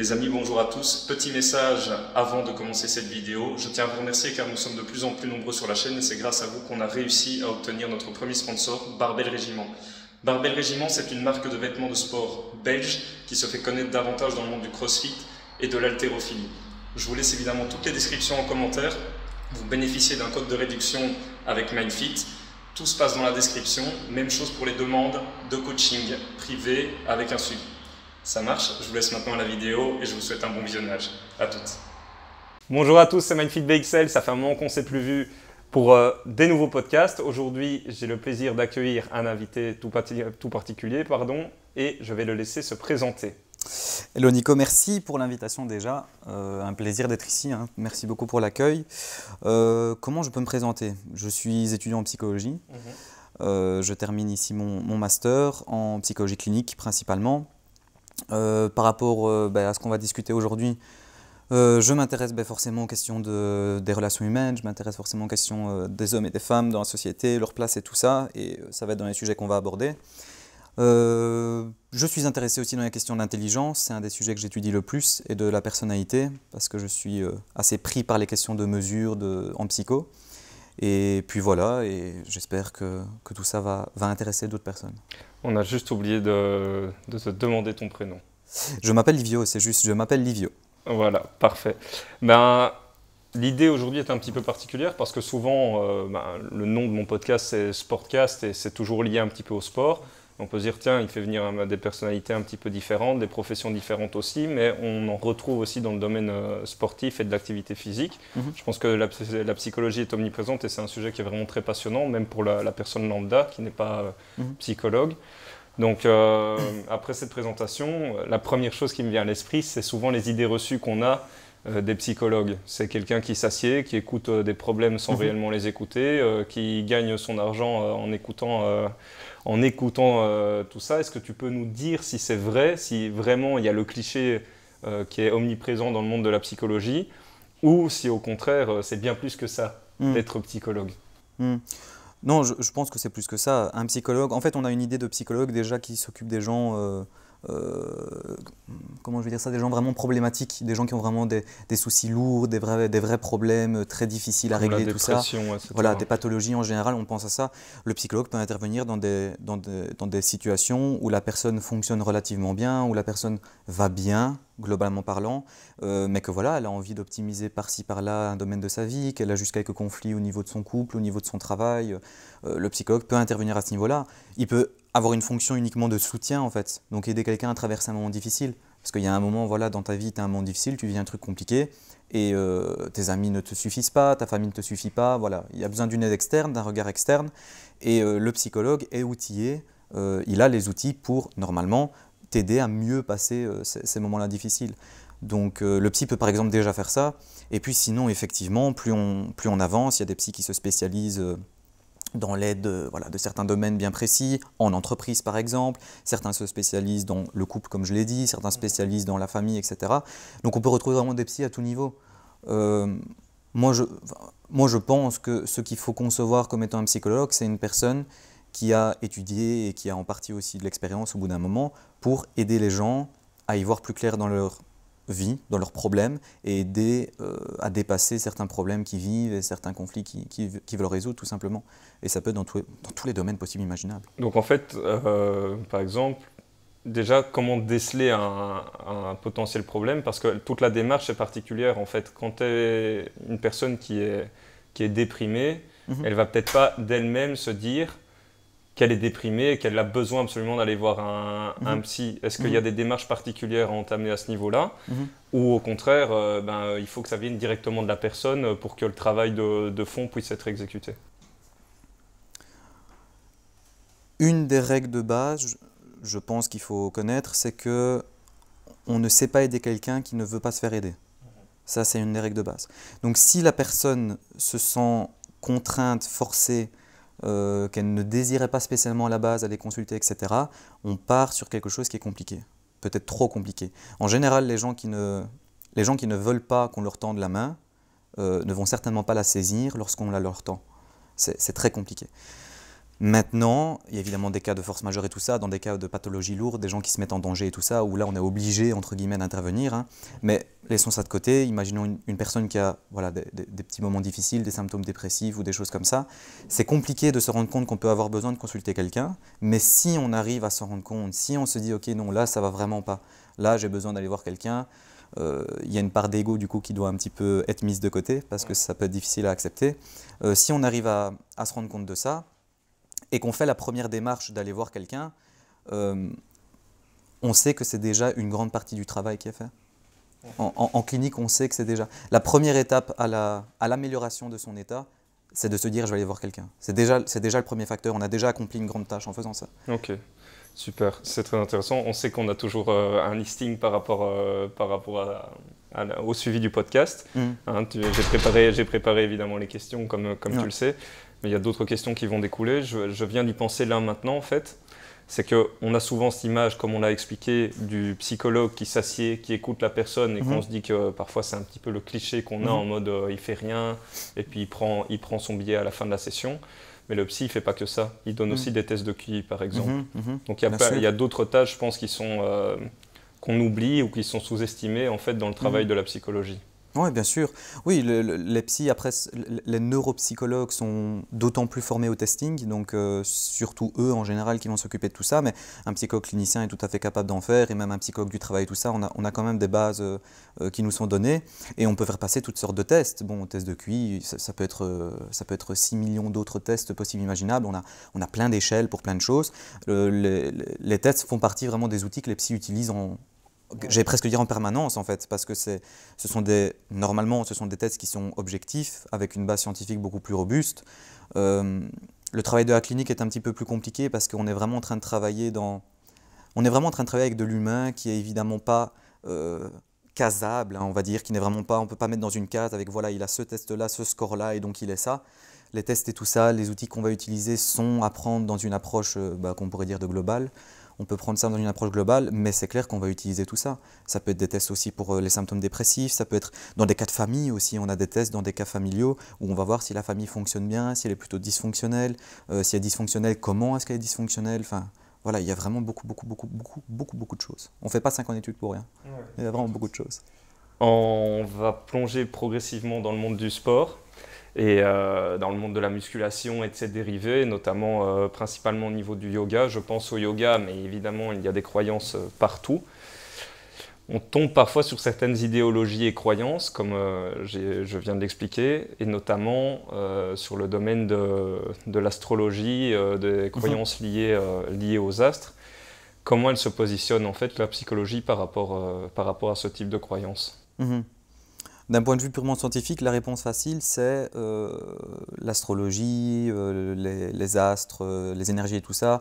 Les amis, bonjour à tous. Petit message avant de commencer cette vidéo. Je tiens à vous remercier car nous sommes de plus en plus nombreux sur la chaîne et c'est grâce à vous qu'on a réussi à obtenir notre premier sponsor, Barbel Régiment. Barbel Régiment, c'est une marque de vêtements de sport belge qui se fait connaître davantage dans le monde du crossfit et de l'haltérophilie. Je vous laisse évidemment toutes les descriptions en commentaire. Vous bénéficiez d'un code de réduction avec MindFit. Tout se passe dans la description. Même chose pour les demandes de coaching privé avec un suivi ça marche, je vous laisse maintenant la vidéo et je vous souhaite un bon visionnage. À toutes. Bonjour à tous, c'est Magnifique BXL, ça fait un moment qu'on ne s'est plus vu pour euh, des nouveaux podcasts. Aujourd'hui, j'ai le plaisir d'accueillir un invité tout, particulier pardon, et je vais le laisser se présenter. Hello merci pour l'invitation déjà. Euh, un plaisir d'être ici. Hein. Merci beaucoup pour l'accueil. Euh, comment je peux me présenter Je suis étudiant en psychologie. Mhm. je termine ici mon, mon master en psychologie clinique principalement. Euh, par rapport euh, bah, à ce qu'on va discuter aujourd'hui, euh, je m'intéresse bah, forcément aux questions des relations humaines, je m'intéresse forcément aux questions des hommes et des femmes dans la société, leur place et tout ça, et ça va être dans les sujets qu'on va aborder. je suis intéressé aussi dans les questions de l'intelligence, c'est un des sujets que j'étudie le plus, et de la personnalité, parce que je suis assez pris par les questions de mesure en psycho. Et puis voilà, et j'espère que, que, tout ça va, va intéresser d'autres personnes. On a juste oublié de, de te demander ton prénom. Je m'appelle Livio, c'est juste, je m'appelle Livio. Voilà, parfait. Ben, L'idée aujourd'hui est un petit peu particulière parce que souvent, euh, ben, le nom de mon podcast, c'est Sportcast et c'est toujours lié un petit peu au sport. On peut se dire, tiens, il fait venir des personnalités un petit peu différentes, des professions différentes aussi, mais on en retrouve aussi dans le domaine euh, sportif et de l'activité physique. Mhm. Je pense que la, psychologie est omniprésente et c'est un sujet qui est vraiment très passionnant, même pour la, personne lambda qui n'est pas euh, mhm. psychologue. Donc euh, après cette présentation, la première chose qui me vient à l'esprit, c'est souvent les idées reçues qu'on a des psychologues. C'est quelqu'un qui s'assied, qui écoute des problèmes sans mhm. réellement les écouter, qui gagne son argent en écoutant en écoutant euh, tout ça, est-ce que tu peux nous dire si c'est vrai, si vraiment il y a le cliché euh, qui est omniprésent dans le monde de la psychologie, ou si au contraire euh, c'est bien plus que ça hmm. d'être psychologue hmm. Non, je, pense que c'est plus que ça. Un psychologue, en fait, on a une idée de psychologue déjà qui s'occupe des gens euh, comment je vais dire ça, des gens vraiment problématiques, des gens qui ont vraiment des, soucis lourds, des vrais, des vrais problèmes euh, très difficiles à régler, tout ça. Voilà, des pathologies en général, on pense à ça. Le psychologue peut intervenir dans des, dans dans des situations où la personne fonctionne relativement bien, où la personne va bien, globalement parlant, euh, mais que voilà, elle a envie d'optimiser par-ci par-là un domaine de sa vie, qu'elle a jusqu'à quelques conflits au niveau de son couple, au niveau de son travail. le psychologue peut intervenir à ce niveau-là. Il peut avoir une fonction uniquement de soutien en fait. Donc aider quelqu'un à traverser un moment difficile. Parce qu'il y a un moment, voilà, dans ta vie, tu as un moment difficile, tu vis un truc compliqué, et euh, tes amis ne te suffisent pas, ta famille ne te suffit pas, voilà. Il y a besoin d'une aide externe, d'un regard externe, et euh, le psychologue est outillé, euh, il a les outils pour, normalement, t'aider à mieux passer ces, moments-là difficiles. Donc le psy peut par exemple déjà faire ça, et puis sinon, effectivement, plus on, plus on avance, il y a des psys qui se spécialisent dans l'aide euh, voilà, de certains domaines bien précis, en entreprise par exemple, certains se spécialisent dans le couple comme je l'ai dit, certains spécialisent dans la famille, etc. Donc on peut retrouver vraiment des psys à tout niveau. Euh, moi, je, moi je pense que ce qu'il faut concevoir comme étant un psychologue, c'est une personne qui a étudié et qui a en partie aussi de l'expérience au bout d'un moment pour aider les gens à y voir plus clair dans leur vie, dans leurs problèmes, et aider euh, à dépasser certains problèmes qu'ils vivent et certains conflits qu'ils qui, qui veulent résoudre, tout simplement. Et ça peut être dans, dans tous les domaines possibles imaginables. Donc en fait, euh, par exemple, déjà, comment déceler un, un potentiel problème Parce que toute la démarche est particulière, en fait. Quand une personne qui est, qui est déprimée, elle mhm. ne elle va peut-être pas d'elle-même se dire qu'elle est déprimée, qu'elle a besoin absolument d'aller voir un, mhm. psy. Est-ce qu'il y a mhm. des démarches particulières à entamer à ce niveau-là mhm. Ou au contraire, euh, ben, il faut que ça vienne directement de la personne pour que le travail de, de fond puisse être exécuté Une des règles de base, je pense qu'il faut connaître, c'est que on ne sait pas aider quelqu'un qui ne veut pas se faire aider. Ça, c'est une des règles de base. Donc si la personne se sent contrainte, forcée, euh, qu'elle ne désirait pas spécialement à la base, aller consulter, etc., on part sur quelque chose qui est compliqué, peut-être trop compliqué. En général, les gens qui ne, les gens qui ne veulent pas qu'on leur tende la main euh, ne vont certainement pas la saisir lorsqu'on la leur tend. C'est très compliqué. Maintenant, il y a évidemment des cas de force majeure et tout ça, dans des cas de pathologie lourde, des gens qui se mettent en danger et tout ça, où là on est obligé, entre guillemets, d'intervenir. Hein. Mais laissons ça de côté, imaginons une, personne qui a voilà, des, petits moments difficiles, des symptômes dépressifs ou des choses comme ça. C'est compliqué de se rendre compte qu'on peut avoir besoin de consulter quelqu'un, mais si on arrive à s'en rendre compte, si on se dit, ok, non, là ça va vraiment pas, là j'ai besoin d'aller voir quelqu'un, euh, il y a une part d'ego du coup qui doit un petit peu être mise de côté, parce que ça peut être difficile à accepter. Euh, si on arrive à se rendre compte de ça, et qu'on fait la première démarche d'aller voir quelqu'un, euh, on sait que c'est déjà une grande partie du travail qui est fait. En, clinique, on sait que c'est déjà. La première étape à l'amélioration la, à de son état, c'est de se dire je vais aller voir quelqu'un. C'est déjà, déjà le premier facteur. On a déjà accompli une grande tâche en faisant ça. Ok. Super, c'est très intéressant. On sait qu'on a toujours euh, un listing par rapport, euh, par rapport au suivi du podcast. Mm. Hein, j'ai préparé, évidemment les questions, comme, comme tu le sais il y a d'autres questions qui vont découler. Je, viens d'y penser là maintenant, en fait. C'est qu'on a souvent cette image, comme on l'a expliqué, du psychologue qui s'assied, qui écoute la personne, et mhm. qu'on se dit que euh, parfois c'est un petit peu le cliché qu'on a mhm. en mode euh, il fait rien, et puis il prend, il prend son billet à la fin de la session. Mais le psy, il fait pas que ça. Il donne mhm. aussi des tests de QI, par exemple. Donc il y, a, d'autres tâches, je pense, euh, qu'on oublie ou qui sont sous-estimées en fait dans le travail de la psychologie. Oui, bien sûr. Oui, les psy, après, les neuropsychologues sont d'autant plus formés au testing, donc euh, surtout eux en général qui vont s'occuper de tout ça, mais un psychologue clinicien est tout à fait capable d'en faire, et même un psychologue du travail, tout ça, on a, on a quand même des bases euh, euh, qui nous sont données, et on peut faire passer toutes sortes de tests. Bon, test de QI, ça, peut, être, ça peut être 6 millions d'autres tests possibles imaginables, on a, on a plein d'échelles pour plein de choses. les, les, tests font partie vraiment des outils que les psys utilisent en, j'ai presque dire en permanence en fait, parce que ce sont des, normalement, ce sont des tests qui sont objectifs, avec une base scientifique beaucoup plus robuste. Euh, le travail de la clinique est un petit peu plus compliqué parce qu'on est vraiment en train de travailler dans, on est vraiment en train de travailler avec de l'humain qui est évidemment pas euh, casable, hein, on va dire, qui n'est vraiment pas, on peut pas mettre dans une case avec voilà, il a ce test-là, ce score-là et donc il est ça. Les tests et tout ça, les outils qu'on va utiliser sont à prendre dans une approche euh, bah, qu'on pourrait dire de globale. On peut prendre ça dans une approche globale, mais c'est clair qu'on va utiliser tout ça. Ça peut être des tests aussi pour euh, les symptômes dépressifs, ça peut être dans des cas de famille aussi. On a des tests dans des cas familiaux où on va voir si la famille fonctionne bien, si elle est plutôt dysfonctionnelle, euh, si elle est dysfonctionnelle, comment est-ce qu'elle est dysfonctionnelle. Enfin, voilà, il y a vraiment beaucoup, beaucoup, beaucoup, beaucoup, beaucoup, beaucoup de choses. On ne fait pas cinq ans d'études pour rien. Il y a vraiment beaucoup de choses. On va plonger progressivement dans le monde du sport. Et euh, dans le monde de la musculation et de ses dérivés, notamment euh, principalement au niveau du yoga, je pense au yoga, mais évidemment il y a des croyances euh, partout. On tombe parfois sur certaines idéologies et croyances, comme je viens de l'expliquer, et notamment sur le domaine de, l'astrologie, des mhm. croyances liées, liées aux astres. Comment elle se positionne en fait la psychologie par rapport, par rapport à ce type de croyances mhm. D'un point de vue purement scientifique, la réponse facile, c'est euh, l'astrologie, euh, les, astres, euh, les énergies et tout ça,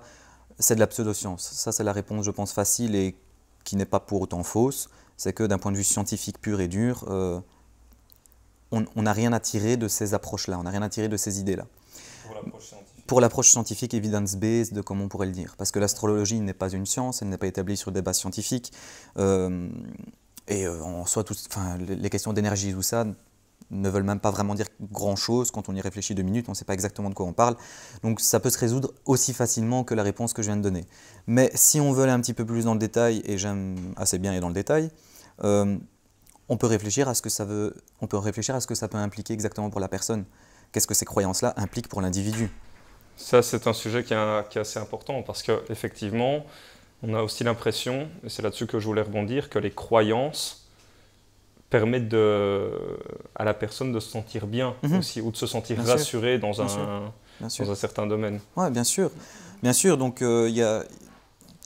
c'est de la pseudoscience. Ça, c'est la réponse, je pense, facile et qui n'est pas pour autant fausse. C'est que d'un point de vue scientifique pur et dur, on n'a rien à tirer de ces approches-là, on n'a rien à tirer de ces idées-là. Pour l'approche scientifique. Pour l'approche scientifique, evidence-based, comment on pourrait le dire. Parce que l'astrologie n'est pas une science, elle n'est pas établie sur des bases scientifiques. Et euh, en soi, les questions d'énergie et tout ça ne veulent même pas vraiment dire grand-chose. Quand on y réfléchit deux minutes, on ne sait pas exactement de quoi on parle. Donc ça peut se résoudre aussi facilement que la réponse que je viens de donner. Mais si on veut aller un petit peu plus dans le détail, et j'aime assez bien aller dans le détail, euh, on peut réfléchir à ce que ça on peut réfléchir à ce que ça peut impliquer exactement pour la personne. Qu'est-ce que ces croyances-là impliquent pour l'individu Ça, c'est un sujet qui est, qui est, assez important parce que effectivement, on a aussi l'impression, et c'est là-dessus que je voulais rebondir, que les croyances permettent à la personne de se sentir bien mhm. aussi, ou de se sentir rassurée dans, un, certain domaine. Oui, bien sûr. Bien sûr, donc euh, il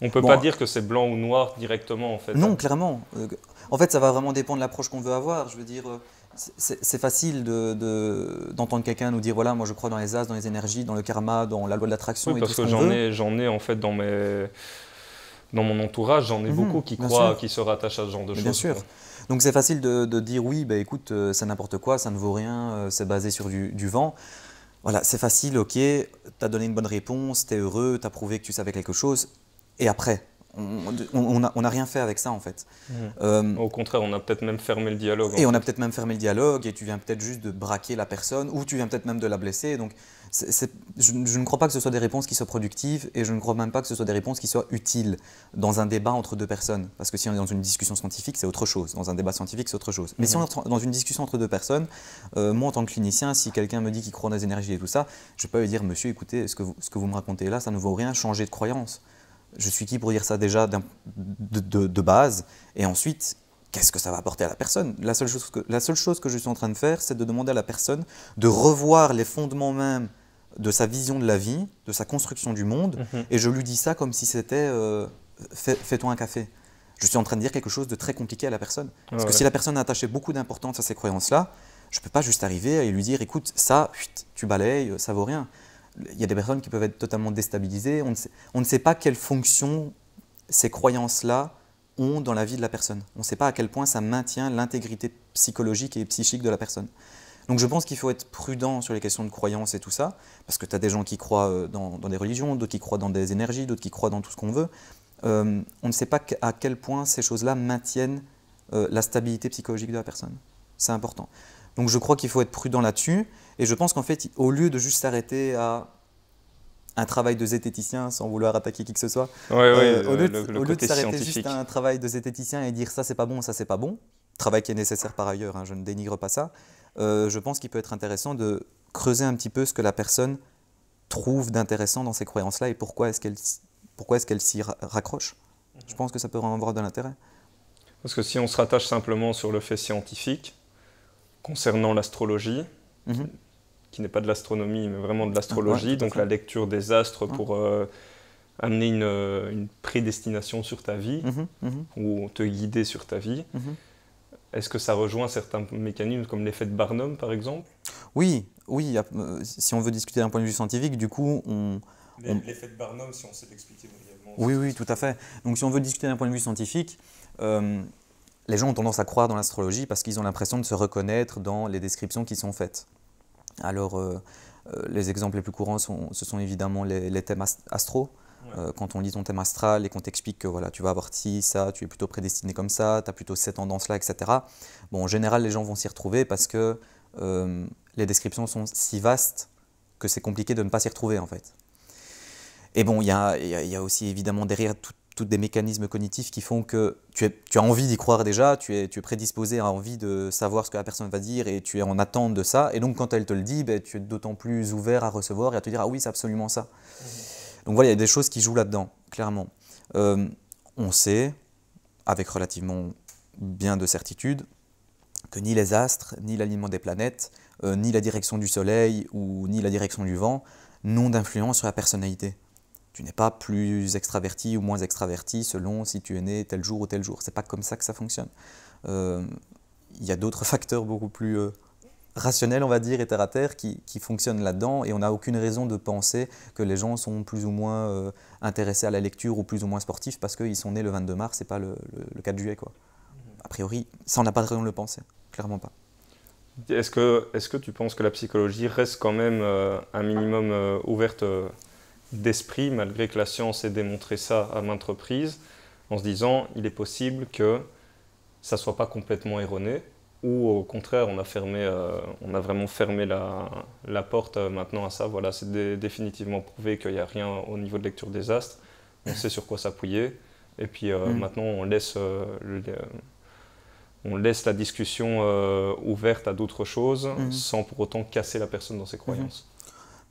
On ne peut pas dire que c'est blanc ou noir directement, en fait. Non, hein. clairement. Euh, en fait, ça va vraiment dépendre de l'approche qu'on veut avoir. Je veux dire, euh, c'est facile d'entendre de, quelqu'un nous dire voilà, moi je crois dans les as, dans les énergies, dans le karma, dans la loi de l'attraction. parce et tout que j'en ai, j'en ai en fait dans mes dans mon entourage, j'en ai mhm, beaucoup qui croient, qui se rattachent à ce genre de choses. Bien sûr. Donc c'est facile de, dire oui, bah, écoute, euh, c'est n'importe quoi, ça ne vaut rien, euh, c'est basé sur du, du vent. Voilà, c'est facile, ok, tu as donné une bonne réponse, tu es heureux, tu as prouvé que tu savais quelque chose, et après on n'a rien fait avec ça en fait. Mmh. Euh, Au contraire, on a peut-être même fermé le dialogue. Et on a peut-être même fermé le dialogue et tu viens peut-être juste de braquer la personne ou tu viens peut-être même de la blesser. Donc je, ne crois pas que ce soit des réponses qui soient productives et je ne crois même pas que ce soit des réponses qui soient utiles dans un débat entre deux personnes. Parce que si on est dans une discussion scientifique, c'est autre chose. Dans un débat scientifique, c'est autre chose. Mais si mmh. on est dans une discussion entre deux personnes, euh, moi en tant que clinicien, si quelqu'un me dit qu'il croit dans les énergies et tout ça, je peux lui dire, monsieur, écoutez, ce que vous, ce que vous me racontez là, ça ne vaut rien, changer de croyance je suis qui pour dire ça déjà de, base Et ensuite, qu'est-ce que ça va apporter à la personne la seule, chose que, la seule chose que je suis en train de faire, c'est de demander à la personne de revoir les fondements même de sa vision de la vie, de sa construction du monde, mhm. et je lui dis ça comme si c'était euh, fais-toi un café. Je suis en train de dire quelque chose de très compliqué à la personne. Parce que si la personne a attaché beaucoup d'importance à ces croyances-là, je ne peux pas juste arriver et lui dire écoute, ça, tu balayes, ça vaut rien il y a des personnes qui peuvent être totalement déstabilisées. On ne sait, pas quelle fonction ces croyances-là ont dans la vie de la personne. On ne sait pas à quel point ça maintient l'intégrité psychologique et psychique de la personne. Donc je pense qu'il faut être prudent sur les questions de croyances et tout ça, parce que tu as des gens qui croient euh, dans, des religions, d'autres qui croient dans des énergies, d'autres qui croient dans tout ce qu'on veut. Euh, on ne sait pas à quel point ces choses-là maintiennent euh, la stabilité psychologique de la personne. C'est important. Donc je crois qu'il faut être prudent là-dessus. Et je pense qu'en fait, au lieu de juste s'arrêter à un travail de zététicien sans vouloir attaquer qui que ce soit, euh, au lieu, de s'arrêter juste à un travail de zététicien et dire ça c'est pas bon, ça c'est pas bon, travail qui est nécessaire par ailleurs, hein, je ne dénigre pas ça, euh, je pense qu'il peut être intéressant de creuser un petit peu ce que la personne trouve d'intéressant dans ces croyances-là et pourquoi est-ce qu'elle pourquoi est-ce qu'elle s'y raccroche. Je pense que ça peut avoir de l'intérêt. Parce que si on se rattache simplement sur le fait scientifique concernant l'astrologie, mhm qui n'est pas de l'astronomie, mais vraiment de ah, l'astrologie, donc la lecture des astres pour euh, amener euh, une, prédestination sur ta vie, mhm, mhm. ou te guider sur ta vie. Mhm. Est-ce que ça rejoint certains mécanismes comme l'effet de Barnum, par exemple Oui, oui. Euh, si on veut discuter d'un point de vue scientifique, du coup, on. L'effet de Barnum, si on sait l'expliquer Oui, oui, tout à fait. Donc, si on veut discuter d'un point de vue scientifique, les gens ont tendance à croire dans l'astrologie parce qu'ils ont l'impression de se reconnaître dans les descriptions qui sont faites. Alors, euh, euh, les exemples les plus courants, sont, ce sont évidemment les, thèmes astro. Euh, quand on lit ton thème astral et qu'on t'explique que voilà, tu vas avoir ci, ça, tu es plutôt prédestiné comme ça, tu as plutôt cette tendance là etc. Bon, en général, les gens vont s'y retrouver parce que les descriptions sont si vastes que c'est compliqué de ne pas s'y retrouver en fait. Et bon, il y, y a, aussi évidemment derrière tout, tous des mécanismes cognitifs qui font que tu, as envie d'y croire déjà, tu es, prédisposé à envie de savoir ce que la personne va dire et tu es en attente de ça. Et donc quand elle te le dit, ben, tu es d'autant plus ouvert à recevoir et à te dire ah oui, c'est absolument ça. Mmh. Donc voilà, il y a des choses qui jouent là-dedans, clairement. Euh, on sait, avec relativement bien de certitude, que ni les astres, ni l'alignement des planètes, euh, ni la direction du soleil ou ni la direction du vent n'ont d'influence sur la personnalité. Tu n'es pas plus extraverti ou moins extraverti selon si tu es né tel jour ou tel jour. C'est pas comme ça que ça fonctionne. Il euh, y a d'autres facteurs beaucoup plus euh, rationnels, on va dire, et terre à terre, qui, qui fonctionnent là-dedans. Et on n'a aucune raison de penser que les gens sont plus ou moins euh, intéressés à la lecture ou plus ou moins sportifs parce qu'ils sont nés le 22 mars et pas le, 4 juillet. Quoi. Mmh. A priori, ça, on n'a pas de raison de le penser. Clairement pas. Est-ce que, est que, tu penses que la psychologie reste quand même un minimum ouverte d'esprit, malgré que la science ait démontré ça à maintes reprises, en se disant il est possible que ça ne soit pas complètement erroné, ou au contraire, on a, fermé, euh, on a vraiment fermé la, porte euh, maintenant à ça. Voilà, c'est définitivement prouvé qu'il n'y a rien au niveau de lecture des astres, on sait sur quoi s'appuyer, et puis euh, mm. maintenant on laisse, on laisse la discussion ouverte à d'autres choses mm. sans pour autant casser la personne dans ses mm-hmm. croyances.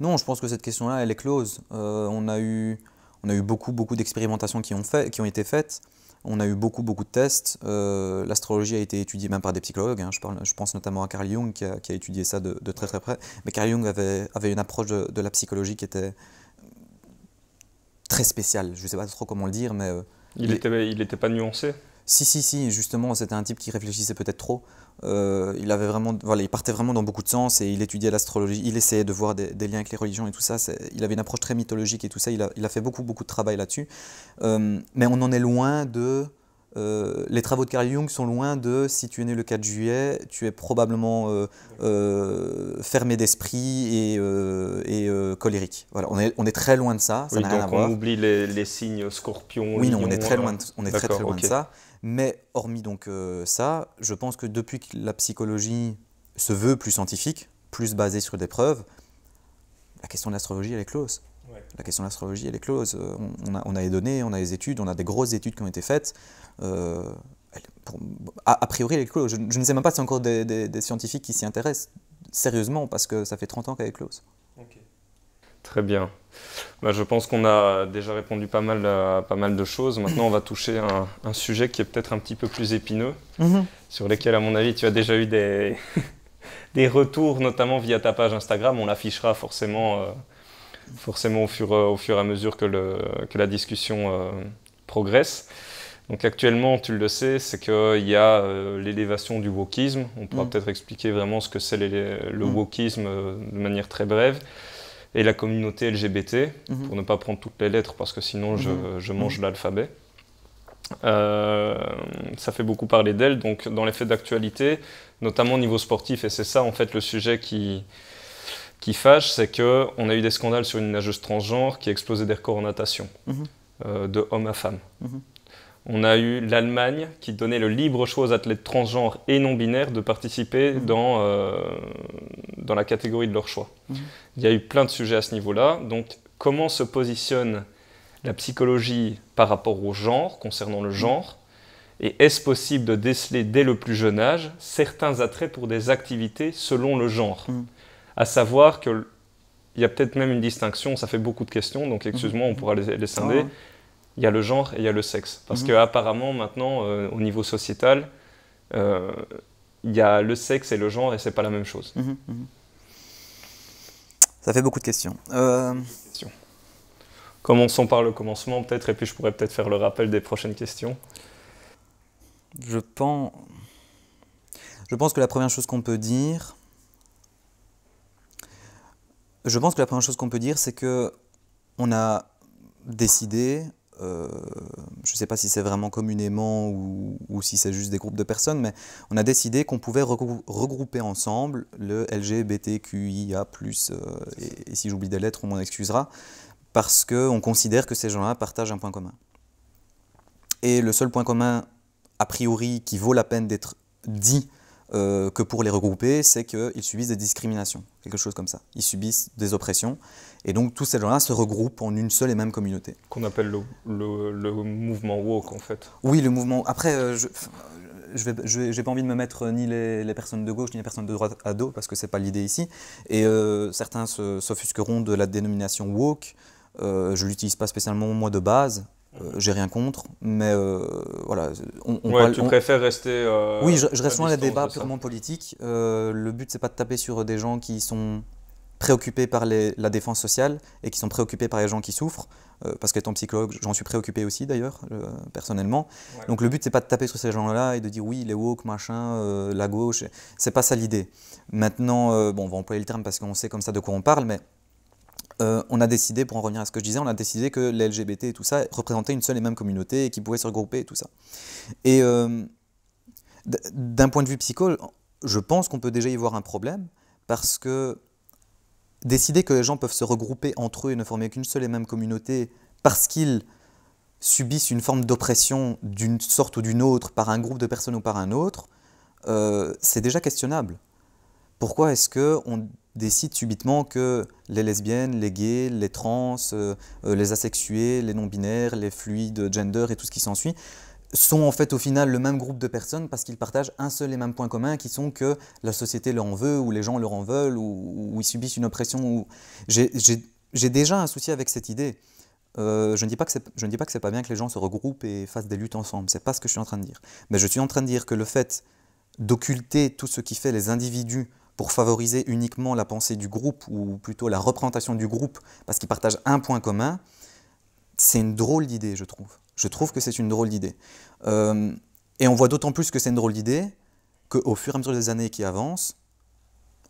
Non, je pense que cette question-là, elle est close. Euh, on, a eu, on a eu beaucoup, beaucoup d'expérimentations qui, ont fait, qui ont été faites. On a eu beaucoup, beaucoup de tests. Euh, l'astrologie a été étudiée même par des psychologues. Hein. Je, je pense notamment à Carl Jung qui a, étudié ça de, très, très près. Mais Carl Jung avait, une approche de, la psychologie qui était très spéciale. Je ne sais pas trop comment le dire, mais... Euh, il n'était pas nuancé si, si, si, justement, c'était un type qui réfléchissait peut-être trop. Euh, il, avait vraiment, voilà, il partait vraiment dans beaucoup de sens et il étudiait l'astrologie, il essayait de voir des, liens avec les religions et tout ça. Il avait une approche très mythologique et tout ça. Il a, fait beaucoup, beaucoup de travail là-dessus. Euh, mais on en est loin de. Euh, les travaux de Carl Jung sont loin de si tu es né le 4 juillet, tu es probablement fermé d'esprit et, colérique. Voilà, on est, on est très loin de ça. on oublie les, signes scorpion. Oui, non, on est très loin, on est très, très loin de ça. Mais hormis donc euh, ça, je pense que depuis que la psychologie se veut plus scientifique, plus basée sur des preuves, la question de l'astrologie, elle est close. La question de l'astrologie, elle est close. Euh, on, a, les données, on a les études, on a des grosses études qui ont été faites. Euh, a, priori, elle est close. Je, ne sais même pas si encore des, des scientifiques qui s'y intéressent sérieusement parce que ça fait 30 ans qu'elle est close. Très bien. Bah, je pense qu'on a déjà répondu pas mal, à euh, pas mal de choses. Maintenant, on va toucher un, un sujet qui est peut-être un petit peu plus épineux, mhm. sur lequel, à mon avis, tu as déjà eu des, retours, notamment via ta page Instagram. On l'affichera forcément, euh, forcément au, fur, et à mesure que, la discussion euh, progresse. Donc actuellement, tu le sais, c'est qu'il y a l'élévation du wokisme. On pourra mhm. peut-être expliquer vraiment ce que c'est le mhm. wokisme de manière très brève et la communauté LGBT, mhm. pour ne pas prendre toutes les lettres, parce que sinon je, mhm. mange mhm. l'alphabet. Euh, ça fait beaucoup parler d'elle, donc dans les faits d'actualité, notamment au niveau sportif, et c'est ça en fait le sujet qui, qui fâche, c'est qu'on a eu des scandales sur une nageuse transgenre qui a explosé des records en natation, euh, de homme à femme. On a eu l'Allemagne qui donnait le libre choix aux athlètes transgenres et non binaires de participer mmh. dans, euh, dans la catégorie de leur choix. Mmh. Il y a eu plein de sujets à ce niveau-là. Donc, comment se positionne la psychologie par rapport au genre, concernant le mmh. genre Et est-ce possible de déceler dès le plus jeune âge certains attraits pour des activités selon le genre À savoir que il y a peut-être même une distinction, ça fait beaucoup de questions, donc excuse-moi, on pourra les scinder. Ah il y a le genre et il y a le sexe. Parce mhm. que apparemment maintenant, euh, au niveau sociétal, euh, il y a le sexe et le genre et c'est pas la même chose. Mhm, mhm. Ça fait beaucoup de questions. Euh, Commençons par le commencement peut-être et puis je pourrais peut-être faire le rappel des prochaines questions. Je pense, je pense que la première chose qu'on peut dire, je pense que la première chose qu'on peut dire, c'est que on a décidé euh, je ne sais pas si c'est vraiment communément ou, si c'est juste des groupes de personnes, mais on a décidé qu'on pouvait regrouper ensemble le LGBTQIA+, euh, et, si j'oublie des lettres, on m'en excusera, parce qu'on considère que ces gens-là partagent un point commun. Et le seul point commun, a priori, qui vaut la peine d'être dit euh, que pour les regrouper, c'est qu'ils subissent des discriminations, quelque chose comme ça. Ils subissent des oppressions, et donc tous ces gens-là se regroupent en une seule et même communauté. Qu'on appelle le, le, mouvement woke en fait. Oui, le mouvement. Après, euh, je je n'ai pas envie de me mettre euh, ni les, personnes de gauche ni les personnes de droite à dos parce que c'est pas l'idée ici. Et euh, certains s'offusqueront de la dénomination woke. Euh, je l'utilise pas spécialement moi de base. J'ai rien contre, mais voilà. On, on tu préfères rester. oui, je, reste loin des débats purement politiques. le but c'est pas de taper sur des gens qui sont préoccupés par la défense sociale et qui sont préoccupés par les gens qui souffrent, euh, parce qu'étant psychologue, j'en suis préoccupé aussi d'ailleurs, euh, personnellement. Donc le but, c'est pas de taper sur ces gens-là et de dire oui, les woke, machin, euh, la gauche, c'est pas ça l'idée. Maintenant, bon, on va employer le terme parce qu'on sait comme ça de quoi on parle, mais on a décidé, pour en revenir à ce que je disais, on a décidé que les LGBT et tout ça représentaient une seule et même communauté et qu'ils pouvaient se regrouper et tout ça. Et d'un point de vue psycho, je pense qu'on peut déjà y voir un problème parce que décider que les gens peuvent se regrouper entre eux et ne former qu'une seule et même communauté parce qu'ils subissent une forme d'oppression d'une sorte ou d'une autre par un groupe de personnes ou par un autre, euh, c'est déjà questionnable. Pourquoi est-ce que on décide subitement que les lesbiennes, les gays, les trans, euh, euh, les asexués, les non-binaires, les fluides, gender et tout ce qui s'ensuit sont en fait au final le même groupe de personnes parce qu'ils partagent un seul et même point commun qui sont que la société leur en veut ou les gens leur en veulent ou, ils subissent une oppression. Ou... J'ai déjà un souci avec cette idée. Euh, je ne dis pas que je ne dis pas que c'est pas bien que les gens se regroupent et fassent des luttes ensemble. C'est pas ce que je suis en train de dire. Mais je suis en train de dire que le fait d'occulter tout ce qui fait les individus pour favoriser uniquement la pensée du groupe ou plutôt la représentation du groupe parce qu'ils partagent un point commun, c'est une drôle d'idée, je trouve. Je trouve que c'est une drôle d'idée. Euh, et on voit d'autant plus que c'est une drôle d'idée qu'au fur et à mesure des années qui avancent,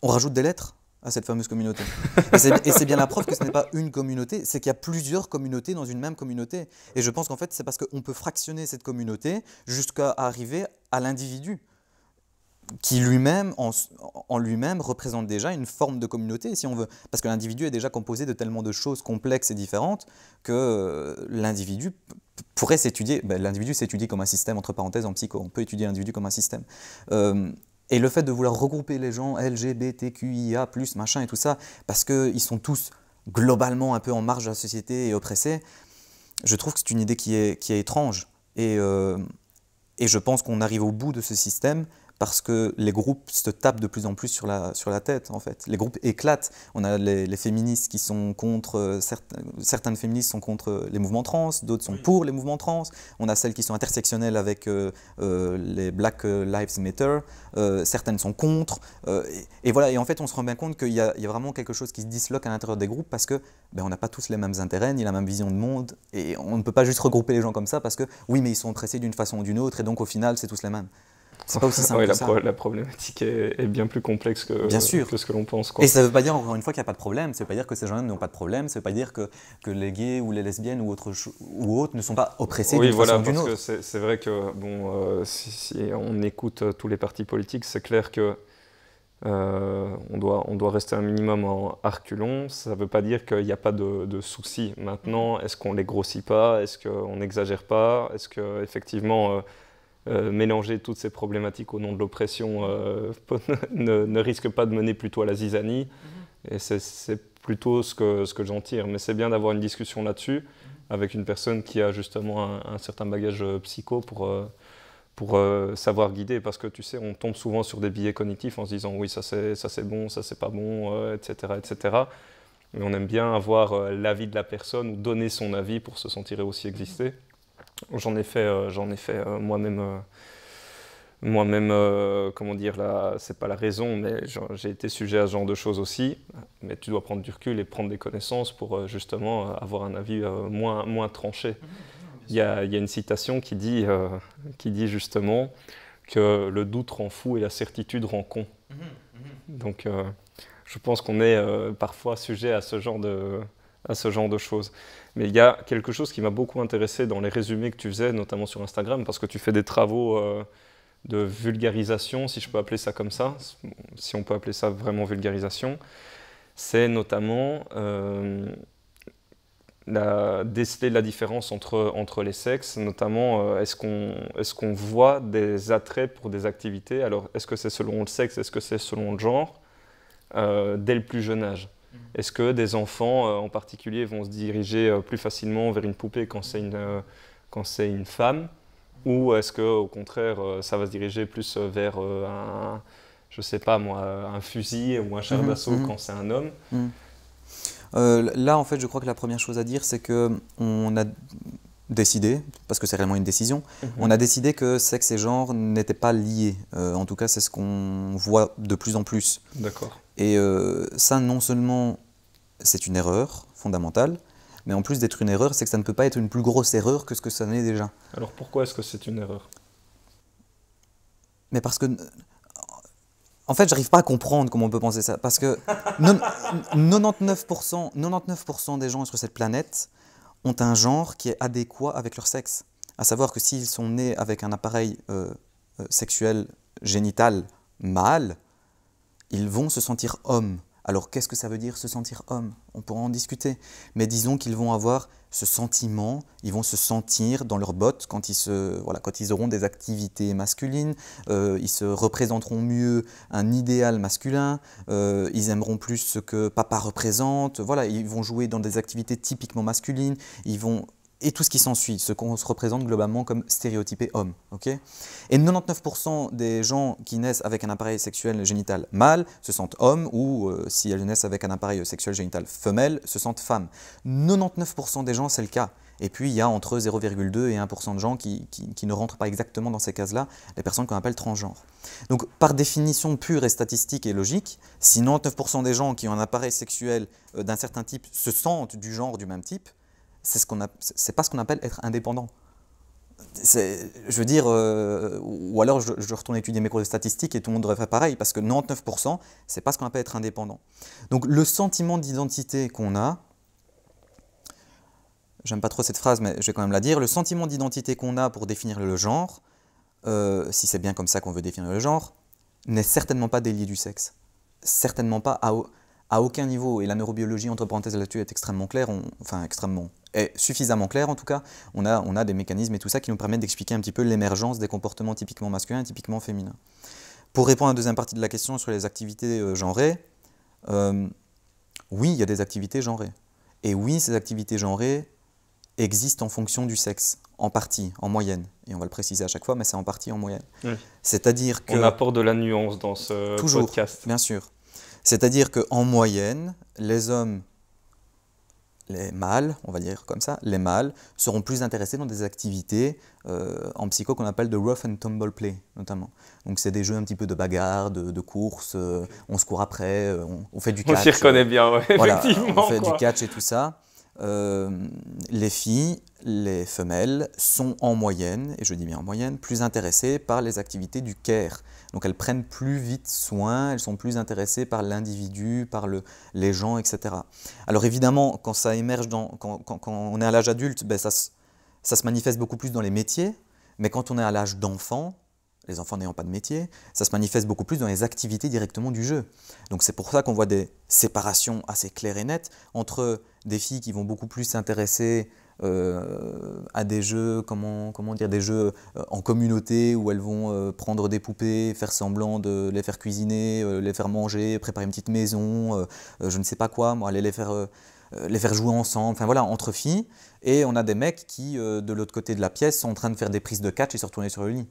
on rajoute des lettres à cette fameuse communauté. et c'est bien la preuve que ce n'est pas une communauté, c'est qu'il y a plusieurs communautés dans une même communauté. Et je pense qu'en fait, c'est parce qu'on peut fractionner cette communauté jusqu'à arriver à l'individu qui lui-même, en, lui-même, représente déjà une forme de communauté, si on veut. Parce que l'individu est déjà composé de tellement de choses complexes et différentes que euh, l'individu pourrait s'étudier. Ben, l'individu s'étudie comme un système, entre parenthèses, en psycho. On peut étudier l'individu comme un système. Euh, et le fait de vouloir regrouper les gens LGBTQIA, machin et tout ça, parce qu'ils sont tous globalement un peu en marge de la société et oppressés, je trouve que c'est une idée qui est, qui est étrange. Et, euh, et je pense qu'on arrive au bout de ce système parce que les groupes se tapent de plus en plus sur la, sur la tête, en fait. Les groupes éclatent. On a les, féministes qui sont contre... Euh, certaines féministes sont contre euh, les mouvements trans, d'autres sont pour les mouvements trans. On a celles qui sont intersectionnelles avec euh, les Black Lives Matter. certaines sont contre. Et, voilà, et en fait, on se rend bien compte qu'il y, y, a vraiment quelque chose qui se disloque à l'intérieur des groupes parce que ben, on n'a pas tous les mêmes intérêts, ni la même vision de monde. Et on ne peut pas juste regrouper les gens comme ça parce que, oui, mais ils sont oppressés d'une façon ou d'une autre, et donc au final, c'est tous les mêmes la, la problématique est, bien plus complexe que, que ce que l'on pense. Et ça ne veut pas dire, encore une fois, qu'il n'y a pas de problème. Ça ne veut pas dire que ces gens-là n'ont pas de problème. Ça ne veut pas dire que, que, les gays ou les lesbiennes ou, autres ou autres ne sont pas oppressés oui, d'une voilà, parce que c'est vrai que bon, euh, si, on écoute euh, tous les partis politiques, c'est clair que euh, on, doit, on doit rester un minimum en arculon. Ça ne veut pas dire qu'il n'y a pas de, soucis. Maintenant, est-ce qu'on les grossit pas Est-ce qu'on n'exagère pas Est-ce qu'effectivement... Euh, mélanger toutes ces problématiques au nom de l'oppression euh, ne, risque pas de mener plutôt à la zizanie. Mhm. Et c'est plutôt ce que, j'en tire. Mais c'est bien d'avoir une discussion là-dessus avec une personne qui a justement un, certain bagage euh, psycho pour, savoir guider. Parce que tu sais, on tombe souvent sur des billets cognitifs en se disant oui, ça c'est bon, ça c'est pas bon, etc. etc. Mais on aime bien avoir l'avis de la personne ou donner son avis pour se sentir aussi exister. J'en ai fait, euh, j'en ai fait euh, moi-même euh, moi-même, comment dire, là, c'est pas la raison, mais j'ai été sujet à ce genre de choses aussi. Mais tu dois prendre du recul et prendre des connaissances pour justement avoir un avis moins, moins tranché. Ah, il y, a, y, a, une citation qui dit, qui dit justement que le doute rend fou et la certitude rend con. Mhm, mhm. Donc, je pense qu'on est parfois sujet à ce genre de, à ce genre de choses. Mais il y a quelque chose qui m'a beaucoup intéressé dans les résumés que tu faisais, notamment sur Instagram, parce que tu fais des travaux euh, de vulgarisation, si je peux appeler ça comme ça, si on peut appeler ça vraiment vulgarisation. C'est notamment euh, déceler la différence entre, entre les sexes, notamment euh, est-ce qu'on est voit des attraits pour des activités Alors est-ce que c'est selon le sexe, est-ce que c'est selon le genre, dès le plus jeune âge Mm. Est-ce que des enfants euh, en particulier vont se diriger euh, plus facilement vers une poupée quand c'est une, euh, femme Ou est-ce qu'au contraire, ça va se diriger plus vers un, je sais pas moi, un fusil ou un char mhm, d'assaut mhm. quand c'est un homme mm. Là, en fait, je crois que la première chose à dire, c'est qu'on a décidé, parce que c'est réellement une décision, mhm. on a décidé que sexe et genre n'étaient pas liés. en tout cas, c'est ce qu'on voit de plus en plus. D'accord. Et euh, ça, non seulement c'est une erreur fondamentale, mais en plus d'être une erreur, c'est que ça ne peut pas être une plus grosse erreur que ce que ça n'est déjà. Alors pourquoi est-ce que c'est une erreur Mais parce que... En fait, je n'arrive pas à comprendre comment on peut penser ça. Parce que 99%, 99 des gens sur cette planète ont un genre qui est adéquat avec leur sexe. À savoir que s'ils sont nés avec un appareil euh, euh, sexuel génital mâle, ils vont se sentir hommes. Alors qu'est-ce que ça veut dire se sentir homme On pourra en discuter. Mais disons qu'ils vont avoir ce sentiment, ils vont se sentir dans leurs bottes quand ils, se, voilà, quand ils auront des activités masculines, euh, ils se représenteront mieux un idéal masculin, euh, ils aimeront plus ce que papa représente, voilà, ils vont jouer dans des activités typiquement masculines, ils vont et tout ce qui s'ensuit, ce qu'on se représente globalement comme stéréotypé homme. et 99% des gens qui naissent avec un appareil sexuel génital mâle se sentent hommes, ou euh, si elles naissent avec un appareil sexuel génital femelle, se sentent femmes. 99% des gens, c'est le cas. Et puis, il y a entre 0,2 et 1% de gens qui, qui, ne rentrent pas exactement dans ces cases-là, les personnes qu'on appelle transgenres. Donc, par définition pure et statistique et logique, si 99% des gens qui ont un appareil sexuel euh, d'un certain type se sentent du genre du même type, c'est ce qu'on c'est pas ce qu'on appelle être indépendant. Je veux dire, euh, ou alors je, retourne étudier mes cours de statistiques et tout le monde devrait faire pareil, parce que 99%, c'est pas ce qu'on appelle être indépendant. Donc le sentiment d'identité qu'on a, j'aime pas trop cette phrase, mais je vais quand même la dire, le sentiment d'identité qu'on a pour définir le genre, euh, si c'est bien comme ça qu'on veut définir le genre, n'est certainement pas délié du sexe. Certainement pas à, aucun niveau. Et la neurobiologie, entre parenthèses, là-dessus est extrêmement claire, enfin extrêmement, est suffisamment clair en tout cas. On a, on a des mécanismes et tout ça qui nous permettent d'expliquer un petit peu l'émergence des comportements typiquement masculins et typiquement féminins. Pour répondre à la deuxième partie de la question sur les activités euh, genrées, euh, oui, il y a des activités genrées. Et oui, ces activités genrées existent en fonction du sexe, en partie, en moyenne. Et on va le préciser à chaque fois, mais c'est en partie en moyenne. C'est-à-dire que... On apporte de la nuance dans ce toujours, podcast. Bien sûr. C'est-à-dire qu'en moyenne, les hommes les mâles, on va dire comme ça, les mâles seront plus intéressés dans des activités euh, en psycho qu'on appelle de rough and tumble play, notamment. Donc c'est des jeux un petit peu de bagarre, de, de course, euh, on se court après, euh, on, fait du catch. On s'y reconnaît bien, oui, effectivement. On fait du catch et tout ça. les filles, les femelles sont en moyenne, et je dis bien en moyenne, plus intéressées par les activités du care, donc elles prennent plus vite soin, elles sont plus intéressées par l'individu, par les gens, etc. Alors évidemment, quand ça émerge, quand, on est à l'âge adulte, ben ça, ça se manifeste beaucoup plus dans les métiers, mais quand on est à l'âge d'enfant, les enfants n'ayant pas de métier, ça se manifeste beaucoup plus dans les activités directement du jeu. Donc c'est pour ça qu'on voit des séparations assez claires et nettes entre des filles qui vont beaucoup plus s'intéresser euh, à des jeux, comment, dire, des jeux euh, en communauté où elles vont euh, prendre des poupées, faire semblant de les faire cuisiner, les faire manger, préparer une petite maison, je ne sais pas quoi, moi, aller les faire les faire jouer ensemble, enfin voilà, entre filles. Et on a des mecs qui, de l'autre côté de la pièce, sont en train de faire des prises de catch et se retourner sur le lit.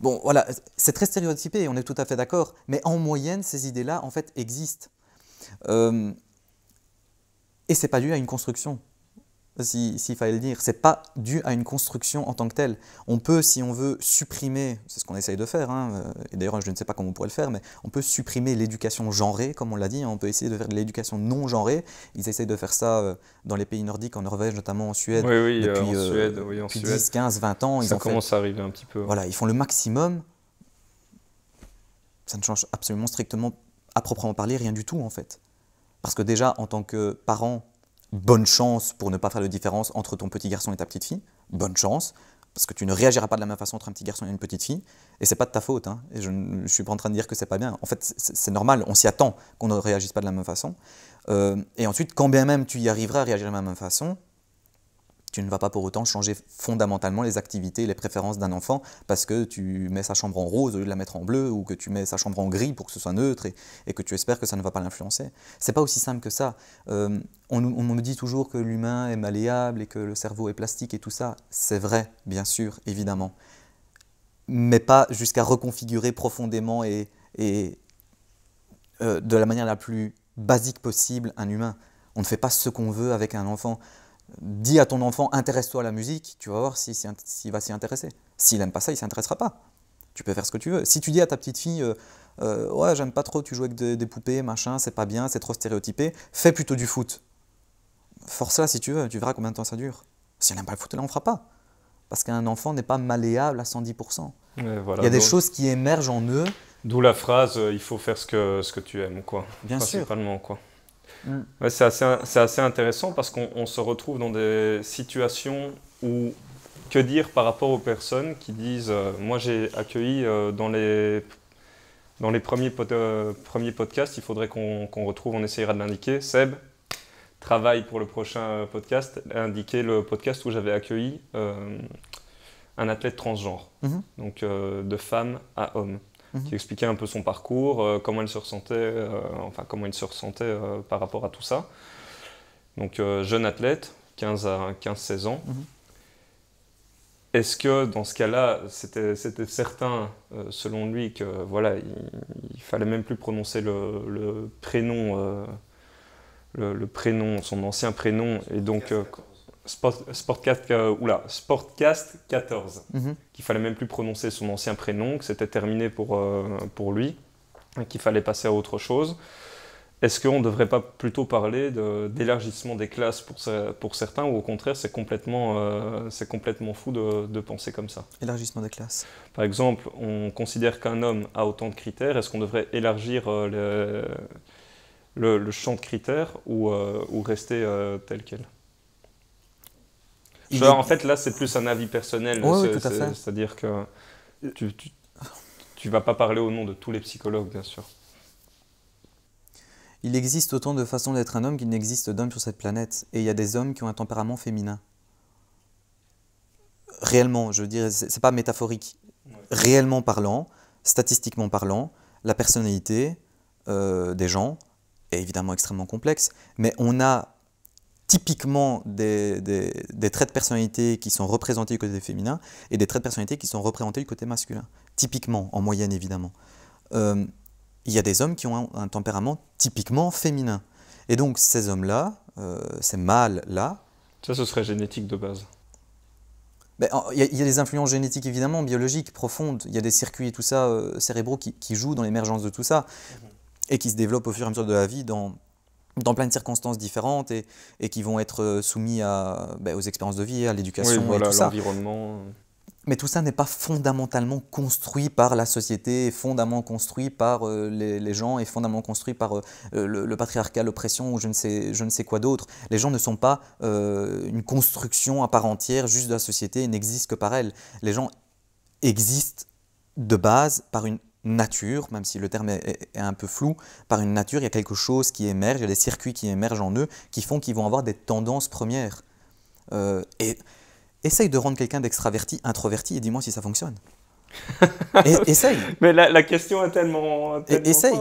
Bon, voilà, c'est très stéréotypé, on est tout à fait d'accord, mais en moyenne, ces idées-là, en fait, existent. Euh, et c'est pas dû à une construction s'il fallait le dire. C'est pas dû à une construction en tant que telle. On peut, si on veut, supprimer, c'est ce qu'on essaye de faire, hein, euh, et d'ailleurs je ne sais pas comment on pourrait le faire, mais on peut supprimer l'éducation genrée, comme on l'a dit, hein, on peut essayer de faire de l'éducation non genrée. Ils essayent de faire ça euh, dans les pays nordiques, en Norvège notamment, en Suède, oui, oui, depuis, euh, en Suède, depuis 10, 15, 20 ans. Ils ça ont commence à arriver un petit peu. Voilà, ils font le maximum. Ça ne change absolument strictement, à proprement parler, rien du tout en fait. Parce que déjà, en tant que parent, bonne chance pour ne pas faire de différence entre ton petit garçon et ta petite fille, bonne chance, parce que tu ne réagiras pas de la même façon entre un petit garçon et une petite fille, et c'est pas de ta faute, hein. et je ne suis pas en train de dire que c'est pas bien, en fait c'est normal, on s'y attend qu'on ne réagisse pas de la même façon, euh, et ensuite quand bien même tu y arriveras à réagir de la même façon, tu ne vas pas pour autant changer fondamentalement les activités, les préférences d'un enfant parce que tu mets sa chambre en rose au lieu de la mettre en bleu ou que tu mets sa chambre en gris pour que ce soit neutre et, que tu espères que ça ne va pas l'influencer. C'est pas aussi simple que ça. Euh, on, on me dit toujours que l'humain est malléable et que le cerveau est plastique et tout ça. C'est vrai, bien sûr, évidemment. Mais pas jusqu'à reconfigurer profondément et, euh, de la manière la plus basique possible un humain. On ne fait pas ce qu'on veut avec un enfant dis à ton enfant intéresse-toi à la musique, tu vas voir s'il si, si va s'y intéresser. S'il n'aime pas ça, il s'intéressera pas. Tu peux faire ce que tu veux. Si tu dis à ta petite fille euh, euh, ouais j'aime pas trop, tu joues avec des, poupées, machin, c'est pas bien, c'est trop stéréotypé, fais plutôt du foot. Force-la si tu veux, tu verras combien de temps ça dure. Si elle n'aime pas le foot, elle n'en fera pas. Parce qu'un enfant n'est pas malléable à 110%. il y a des choses qui émergent en eux. D'où la phrase euh, il faut faire ce que, ce que tu aimes, quoi. Bien Principalement, sûr. quoi c'est assez, intéressant parce qu'on se retrouve dans des situations où, que dire par rapport aux personnes qui disent, euh, moi j'ai accueilli euh, dans les... premiers, euh, premiers podcasts, il faudrait qu'on retrouve, on essayera de l'indiquer. Seb, travail pour le prochain podcast, indiquer le podcast où j'avais accueilli un athlète transgenre, mhm. donc de femme à homme. Mhm. qui expliquait un peu son parcours, euh, comment elle se euh, enfin comment il se ressentait euh, par rapport à tout ça. Donc jeune athlète, 15 à 15-16 ans. Mhm. Est-ce que dans ce cas-là, c'était certain, selon lui, que voilà, fallait même plus prononcer le, prénom, le, prénom, son ancien prénom, et donc Sportcast, euh, Sportcast 14, mhm. qu'il fallait même plus prononcer son ancien prénom, que c'était terminé pour, euh, pour lui, qu'il fallait passer à autre chose. Est-ce qu'on ne devrait pas plutôt parler d'élargissement des classes pour, pour certains ou au contraire c'est complètement, euh, complètement fou de, penser comme ça Élargissement des classes. Par exemple, on considère qu'un homme a autant de critères, est-ce qu'on devrait élargir le, champ de critères ou rester tel quel en fait, là, c'est plus un avis personnel. C'est-à-dire que euh, tu, tu, vas pas parler au nom de tous les psychologues, bien sûr. Il existe autant de façons d'être un homme qu'il n'existe d'hommes sur cette planète. Et il y a des hommes qui ont un tempérament féminin. Réellement, je veux dire, c'est pas métaphorique. Réellement parlant, statistiquement parlant, la personnalité euh, des gens est évidemment extrêmement complexe, mais on a typiquement des, traits de personnalité qui sont représentés du côté féminin et des traits de personnalité qui sont représentés du côté masculin. Typiquement, en moyenne évidemment. Euh, il y a des hommes qui ont un, tempérament typiquement féminin. Et donc ces hommes-là, euh, ces mâles-là... Ça, ce serait génétique de base. Ben, il y, a des influences génétiques évidemment, biologiques, profondes. Il y a des circuits et tout ça euh, cérébraux qui, jouent dans l'émergence de tout ça et qui se développent au fur et à mesure de la vie dans dans plein de circonstances différentes et, qui vont être euh, soumis à, ben, aux expériences de vie, à l'éducation oui, tout ça. Mais tout ça n'est pas fondamentalement construit par la société, fondamentalement construit par euh, les, gens et fondamentalement construit par euh, le, le, patriarcat, l'oppression ou je ne sais, je ne sais quoi d'autre. Les gens ne sont pas une construction à part entière juste de la société et n'existent que par elle. Les gens existent de base par une nature, même si le terme est, un peu flou, par une nature, il y a quelque chose qui émerge, il y a des circuits qui émergent en eux qui font qu'ils vont avoir des tendances premières. Euh, et essaye de rendre quelqu'un d'extraverti introverti et dis-moi si ça fonctionne. essaye. Mais la, question est tellement. essaye.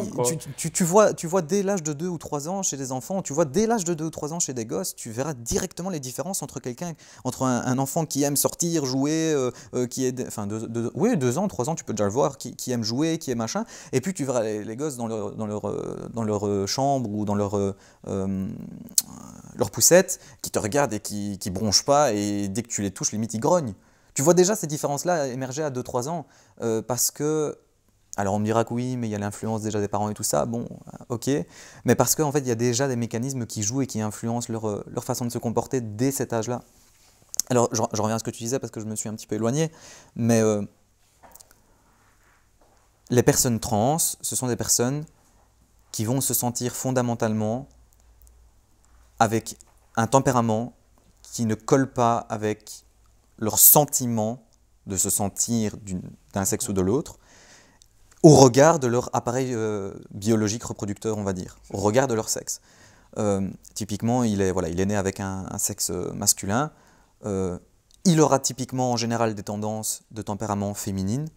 tu, vois, tu vois dès l'âge de 2 ou 3 ans chez des enfants, tu vois dès l'âge de 2 ou 3 ans chez des gosses, tu verras directement les différences entre quelqu'un, entre un, enfant qui aime sortir, jouer, euh, euh, qui est. Enfin, deux, deux, oui, 2 ans, 3 ans, tu peux déjà le voir, qui, aime jouer, qui est machin. Et puis tu verras les, gosses dans leur, dans, leur, euh, dans leur chambre ou dans leur, leur poussette qui te regardent et qui, qui bronchent pas. Et dès que tu les touches, limite ils grognent. Tu vois déjà ces différences-là émerger à 2-3 ans euh, parce que alors on me dira que oui, mais il y a l'influence déjà des parents et tout ça, bon, euh, ok, mais parce qu'en fait il y a déjà des mécanismes qui jouent et qui influencent leur, euh, leur façon de se comporter dès cet âge-là. Alors je, reviens à ce que tu disais parce que je me suis un petit peu éloigné, mais les personnes trans, ce sont des personnes qui vont se sentir fondamentalement avec un tempérament qui ne colle pas avec leur sentiment de se sentir d'un sexe ou de l'autre au regard de leur appareil euh, biologique reproducteur, on va dire, au regard de leur sexe. Euh, typiquement, il est, voilà, il est né avec un, sexe masculin. Euh, il aura typiquement en général des tendances de tempérament féminine.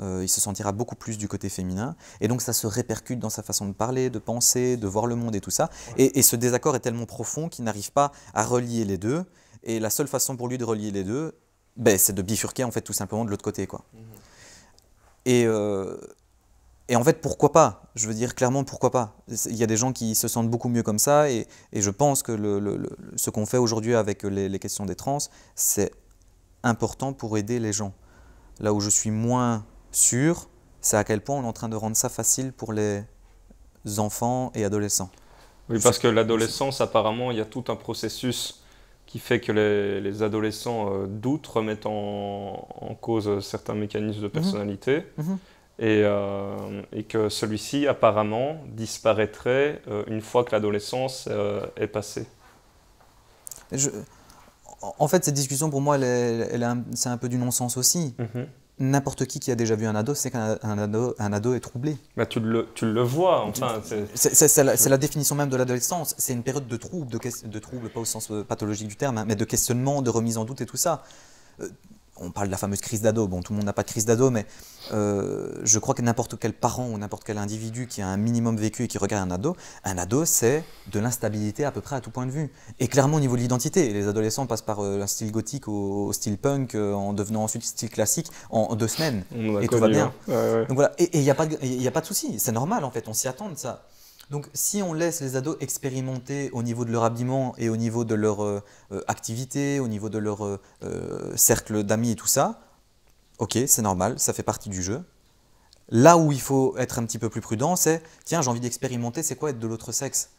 il se sentira beaucoup plus du côté féminin. Et donc ça se répercute dans sa façon de parler, de penser, de voir le monde et tout ça. Et, et ce désaccord est tellement profond qu'il n'arrive pas à relier les deux. Et la seule façon pour lui de relier les deux ben, c'est de bifurquer en fait tout simplement de l'autre côté quoi. Mhm. Et, euh, et, en fait pourquoi pas Je veux dire clairement pourquoi pas Il y a des gens qui se sentent beaucoup mieux comme ça et, et je pense que le, le, ce qu'on fait aujourd'hui avec les, les, questions des trans c'est important pour aider les gens. Là où je suis moins sûr, c'est à quel point on est en train de rendre ça facile pour les enfants et adolescents. Oui, parce que l'adolescence, apparemment, il y a tout un processus qui fait que les, adolescents euh, doutent, remettent en, cause certains mécanismes de mhm. personnalité, mhm. Et, euh, et, que celui-ci apparemment disparaîtrait euh, une fois que l'adolescence est passée. En fait, cette discussion pour moi, c'est un peu du non-sens aussi. Mhm n'importe qui qui a déjà vu un ado sait qu'un ado, un ado est troublé. Bah, tu, le, tu le vois, enfin. C'est la, définition même de l'adolescence. C'est une période de trouble, de, de pas au sens euh, pathologique du terme, hein, mais de questionnement, de remise en doute et tout ça. Euh, on parle de la fameuse crise d'ado. Bon, tout le monde n'a pas de crise d'ado, mais euh, je crois que n'importe quel parent ou n'importe quel individu qui a un minimum vécu et qui regarde un ado, un ado, c'est de l'instabilité à peu près à tout point de vue. Et clairement au niveau de l'identité, les adolescents passent par euh, un style gothique au, style punk euh, en devenant ensuite style classique en, deux semaines. et tout va hein. bien. voilà, et il n'y a, a pas de souci, c'est normal en fait, on s'y attend de ça. Donc si on laisse les ados expérimenter au niveau de leur habillement et au niveau de leur euh, euh, activité, au niveau de leur euh, cercle d'amis et tout ça, ok, c'est normal, ça fait partie du jeu. Là où il faut être un petit peu plus prudent, c'est tiens, j'ai envie d'expérimenter, c'est quoi être de l'autre sexe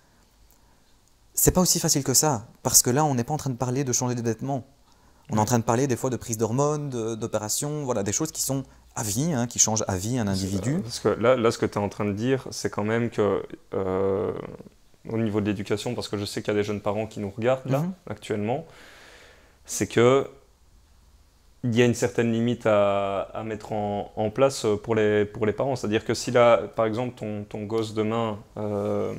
C'est pas aussi facile que ça, parce que là, on n'est pas en train de parler de changer de vêtements. On est en train de parler des fois de prise d'hormones, d'opérations, voilà, des choses qui sont à vie, hein, qui changent à vie un individu. Parce que là, ce que tu es en train de dire, c'est quand même que, euh, au niveau de l'éducation, parce que je sais qu'il y a des jeunes parents qui nous regardent là, mhm. actuellement, c'est que il y a une certaine limite à, mettre en, place euh, pour les, pour les parents. C'est-à-dire que si là, par exemple, ton, ton gosse demain euh,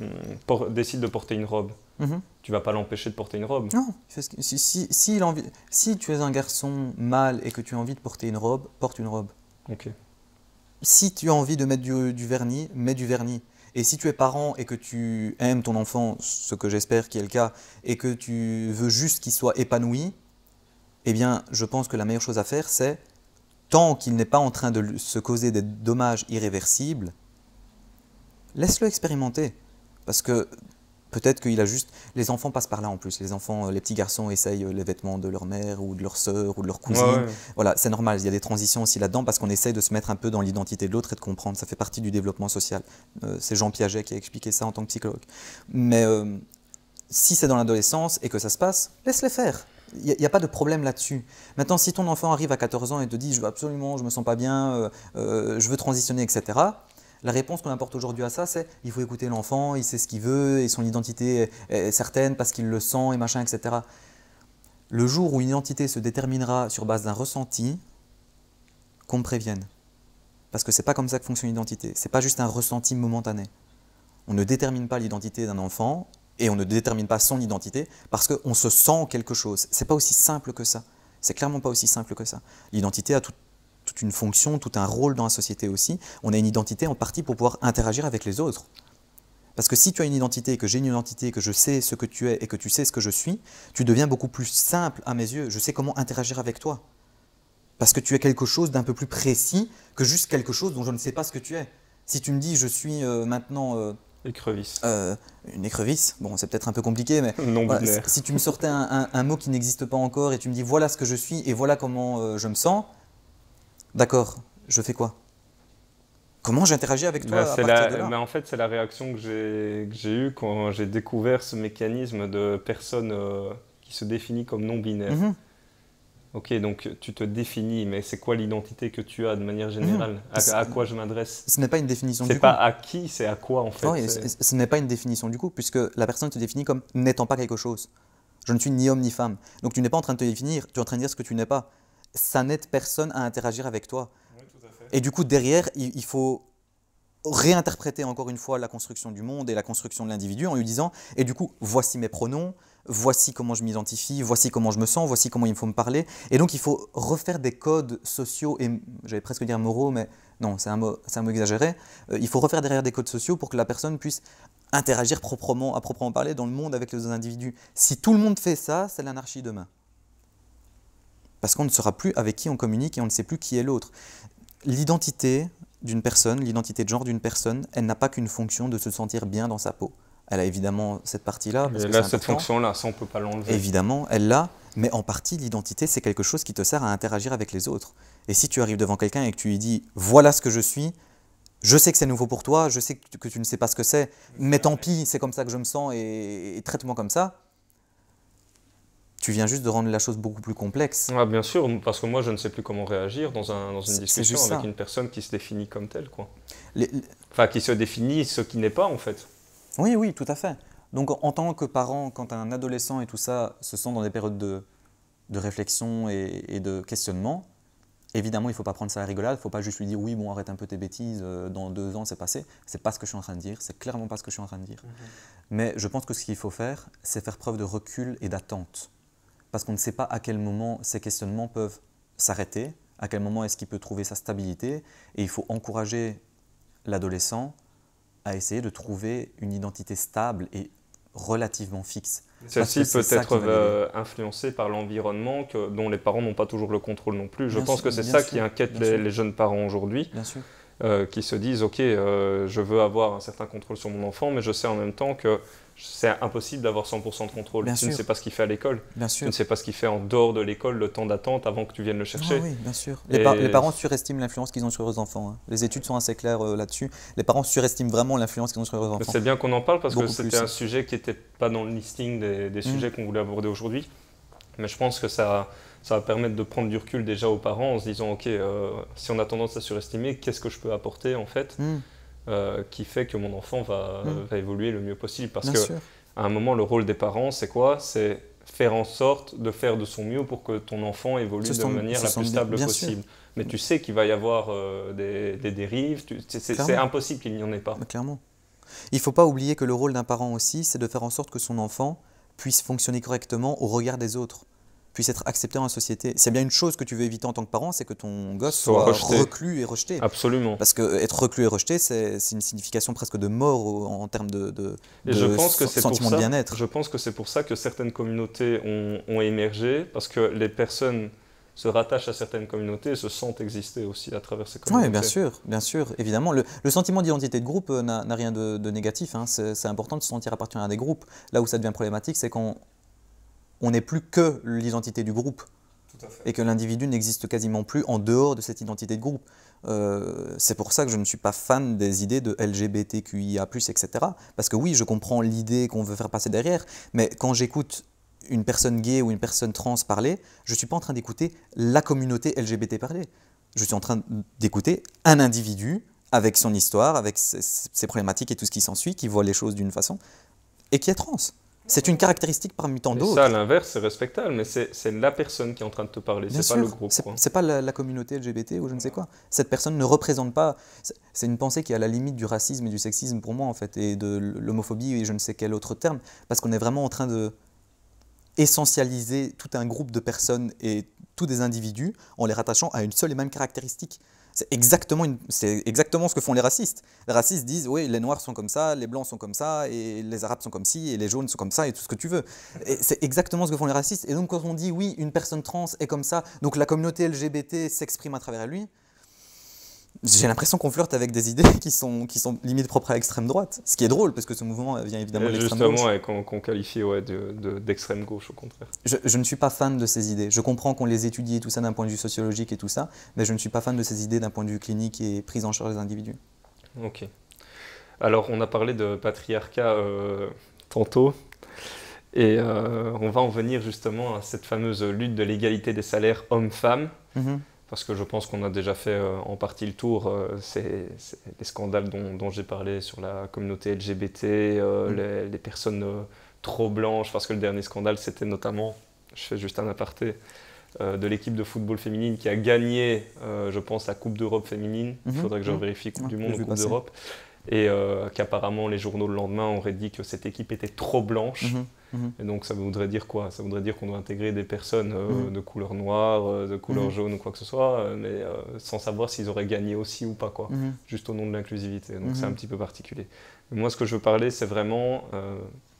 décide de porter une robe, tu mhm. Tu vas pas l'empêcher de porter une robe. Non. Si, tu es un garçon mâle et que tu as envie de porter une robe, porte une robe. Ok. Si tu as envie de mettre du, du vernis, mets du vernis. Et si tu es parent et que tu aimes ton enfant, ce que j'espère qui est le cas, et que tu veux juste qu'il soit épanoui, eh bien, je pense que la meilleure chose à faire, c'est, tant qu'il n'est pas en train de se causer des dommages irréversibles, laisse-le expérimenter. Parce que Peut-être qu'il a juste. Les enfants passent par là en plus. Les enfants, euh, les petits garçons essayent euh, les vêtements de leur mère ou de leur sœur ou de leur cousine. Voilà, c'est normal. Il y a des transitions aussi là-dedans parce qu'on essaye de se mettre un peu dans l'identité de l'autre et de comprendre. Ça fait partie du développement social. Euh, c'est Jean Piaget qui a expliqué ça en tant que psychologue. Mais si c'est dans l'adolescence et que ça se passe, laisse-les faire. Il n'y a, pas de problème là-dessus. Maintenant, si ton enfant arrive à 14 ans et te dit je veux absolument, je me sens pas bien, je veux transitionner, etc la réponse qu'on apporte aujourd'hui à ça, c'est il faut écouter l'enfant, il sait ce qu'il veut, et son identité est certaine parce qu'il le sent, et machin, etc. Le jour où une identité se déterminera sur base d'un ressenti, qu'on me prévienne. Parce que c'est pas comme ça que fonctionne l'identité. C'est pas juste un ressenti momentané. On ne détermine pas l'identité d'un enfant et on ne détermine pas son identité parce qu'on se sent quelque chose. C'est pas aussi simple que ça. C'est clairement pas aussi simple que ça. L'identité a tout, une fonction, tout un rôle dans la société aussi. On a une identité en partie pour pouvoir interagir avec les autres. Parce que si tu as une identité, que j'ai une identité, que je sais ce que tu es et que tu sais ce que je suis, tu deviens beaucoup plus simple à mes yeux. Je sais comment interagir avec toi. Parce que tu es quelque chose d'un peu plus précis que juste quelque chose dont je ne sais pas ce que tu es. Si tu me dis je suis euh, maintenant... Euh, écrevisse. Euh, une écrevisse, bon c'est peut-être un peu compliqué, mais non si tu me sortais un mot qui n'existe pas encore et tu me dis voilà ce que je suis et voilà comment je me sens, D'accord, je fais quoi Comment j'interagis avec toi bah, bah, En fait, c'est la réaction que j'ai eue quand j'ai découvert ce mécanisme de personne euh, qui se définit comme non-binaire. Mhm. Ok, donc tu te définis, mais c'est quoi l'identité que tu as de manière mhm. générale à, quoi je m'adresse Ce n'est pas une définition du coup. C'est pas à qui, c'est à quoi en fait. ce n'est pas une définition du coup, puisque la personne te définit comme n'étant pas quelque chose. Je ne suis ni homme ni femme. Donc tu n'es pas en train de te définir, tu es en train de dire ce que tu n'es pas ça n'aide personne à interagir avec toi. Et du coup, derrière, il, faut réinterpréter encore une fois la construction du monde et la construction de l'individu en lui disant, et du coup, voici mes pronoms, voici comment je m'identifie, voici comment je me sens, voici comment il faut me parler. Et donc il faut refaire des codes sociaux, et j'allais presque dire moraux, mais non, c'est un mot, exagéré. Euh, il faut refaire derrière des codes sociaux pour que la personne puisse interagir proprement, à proprement parler dans le monde avec les autres individus. Si tout le monde fait ça, c'est l'anarchie demain parce qu'on ne saura plus avec qui on communique et on ne sait plus qui est l'autre. L'identité d'une personne, l'identité de genre d'une personne, elle n'a pas qu'une fonction de se sentir bien dans sa peau. Elle a évidemment cette partie-là. Elle a cette fonction-là, ça on ne peut pas l'enlever. Évidemment, elle l'a, mais en partie, l'identité, c'est quelque chose qui te sert à interagir avec les autres. Et si tu arrives devant quelqu'un et que tu lui dis voilà ce que je suis, je sais que c'est nouveau pour toi, je sais que tu ne sais pas ce que c'est, mais tant pis, c'est comme ça que je me sens et, et traite-moi comme ça, tu viens juste de rendre la chose beaucoup plus complexe. Ah, bien sûr, parce que moi, je ne sais plus comment réagir dans, un, une discussion avec une personne qui se définit comme telle. Quoi. Enfin, qui se définit ce qui n'est pas, en fait. Oui, oui, tout à fait. Donc, en tant que parent, quand un adolescent et tout ça se sent dans des périodes de, réflexion et, de questionnement, évidemment, il ne faut pas prendre ça à la rigolade. Il ne faut pas juste lui dire oui, bon, arrête un peu tes bêtises, euh, dans deux ans, c'est passé. C'est pas ce que je suis en train de dire. C'est clairement pas ce que je suis en train de dire. Mhm. Mais je pense que ce qu'il faut faire, c'est faire preuve de recul et d'attente parce qu'on ne sait pas à quel moment ces questionnements peuvent s'arrêter, à quel moment est-ce qu'il peut trouver sa stabilité, et il faut encourager l'adolescent à essayer de trouver une identité stable et relativement fixe. Celle-ci peut être euh, influencée par l'environnement dont les parents n'ont pas toujours le contrôle non plus. Je pense que c'est ça qui inquiète les, les, jeunes parents aujourd'hui. Bien sûr. Euh, qui se disent ok euh, je veux avoir un certain contrôle sur mon enfant mais je sais en même temps que c'est impossible d'avoir 100% de contrôle. tu ne sais pas ce qu'il fait à l'école. sûr. Tu ne sais pas ce qu'il fait en dehors de l'école, le temps d'attente avant que tu viennes le ah chercher. oui, bien sûr. Les, parents surestiment l'influence qu'ils ont sur leurs enfants. Hein. Les études sont assez claires euh, là-dessus. Les parents surestiment vraiment l'influence qu'ils ont sur leurs enfants. C'est bien qu'on en parle parce que c'était un sujet qui n'était pas dans le listing des, mm. sujets qu'on voulait aborder aujourd'hui. Mais je pense que ça, ça va permettre de prendre du recul déjà aux parents en se disant, OK, euh, si on a tendance à surestimer, qu'est-ce que je peux apporter en fait hmm. euh, qui fait que mon enfant va, hmm. évoluer le mieux possible. Parce qu'à que à un moment, le rôle des parents, c'est quoi C'est faire en sorte de faire de son mieux pour que ton enfant évolue de manière la plus stable possible. Mais tu sais qu'il va y avoir euh, des, des, dérives, c'est impossible qu'il n'y en ait pas. Clairement. Il ne faut pas oublier que le rôle d'un parent aussi, c'est de faire en sorte que son enfant puisse fonctionner correctement au regard des autres puisse être accepté dans la société. C'est bien une chose que tu veux éviter en tant que parent, c'est que ton gosse soit, reclus et rejeté. Absolument. Parce que euh, être reclus et rejeté, c'est une signification presque de mort en, termes de, je pense que sentiment ça, de bien-être. Je pense que c'est pour ça que certaines communautés ont, émergé, parce que les personnes se rattachent à certaines communautés et se sentent exister aussi à travers ces communautés. Oui, bien sûr, bien sûr, évidemment. Le, sentiment d'identité de groupe euh, n'a rien de, négatif. Hein. C'est important de se sentir appartenir à des groupes. Là où ça devient problématique, c'est quand on n'est plus que l'identité du groupe. Et que l'individu n'existe quasiment plus en dehors de cette identité de groupe. Euh, c'est pour ça que je ne suis pas fan des idées de LGBTQIA, etc. Parce que oui, je comprends l'idée qu'on veut faire passer derrière, mais quand j'écoute une personne gay ou une personne trans parler, je ne suis pas en train d'écouter la communauté LGBT parler. Je suis en train d'écouter un individu avec son histoire, avec ses problématiques et tout ce qui s'ensuit, qui voit les choses d'une façon et qui est trans. C'est une caractéristique parmi tant d'autres. Ça, l'inverse, c'est respectable, mais c'est la personne qui est en train de te parler, c'est pas le groupe. C'est pas la, communauté LGBT ou je ne sais quoi. Cette personne ne représente pas. C'est une pensée qui est à la limite du racisme et du sexisme pour moi, en fait, et de l'homophobie et je ne sais quel autre terme, parce qu'on est vraiment en train de essentialiser tout un groupe de personnes et tous des individus en les rattachant à une seule et même caractéristique. C'est exactement, ce que font les racistes. Les racistes disent, oui, les noirs sont comme ça, les blancs sont comme ça, et les arabes sont comme ci, et les jaunes sont comme ça, et tout ce que tu veux. C'est exactement ce que font les racistes. Et donc quand on dit, oui, une personne trans est comme ça, donc la communauté LGBT s'exprime à travers lui, j'ai l'impression qu'on flirte avec des idées qui sont, qui sont limite propres à l'extrême droite. Ce qui est drôle, parce que ce mouvement vient évidemment de l'extrême gauche. Justement, et qu'on qualifie ouais, d'extrême de, gauche, au contraire. Je, ne suis pas fan de ces idées. Je comprends qu'on les étudie, tout ça, d'un point de vue sociologique et tout ça, mais je ne suis pas fan de ces idées d'un point de vue clinique et prise en charge des individus. Ok. Alors, on a parlé de patriarcat euh, tantôt. Et euh, on va en venir justement à cette fameuse lutte de l'égalité des salaires hommes-femmes. Mhm parce que je pense qu'on a déjà fait euh, en partie le tour. Euh, c'est les scandales dont, j'ai parlé sur la communauté LGBT, euh, mm. les, personnes trop blanches, parce que le dernier scandale, c'était notamment, je fais juste un aparté, de l'équipe de football féminine qui a gagné, je pense, la Coupe d'Europe féminine. Il mm-hmm. faudrait que je mm. vérifie Coupe du Monde ou Coupe d'Europe et euh, qu'apparemment les journaux le lendemain auraient dit que cette équipe était trop blanche. Mhm, mhm. Et donc ça voudrait dire quoi Ça voudrait dire qu'on doit intégrer des personnes euh, mhm. de couleur noire, euh, de couleur jaune ou quoi que ce soit, mais sans savoir s'ils auraient gagné aussi ou pas, quoi, juste au nom de l'inclusivité. Donc c'est un petit peu particulier. moi ce que je veux parler, c'est vraiment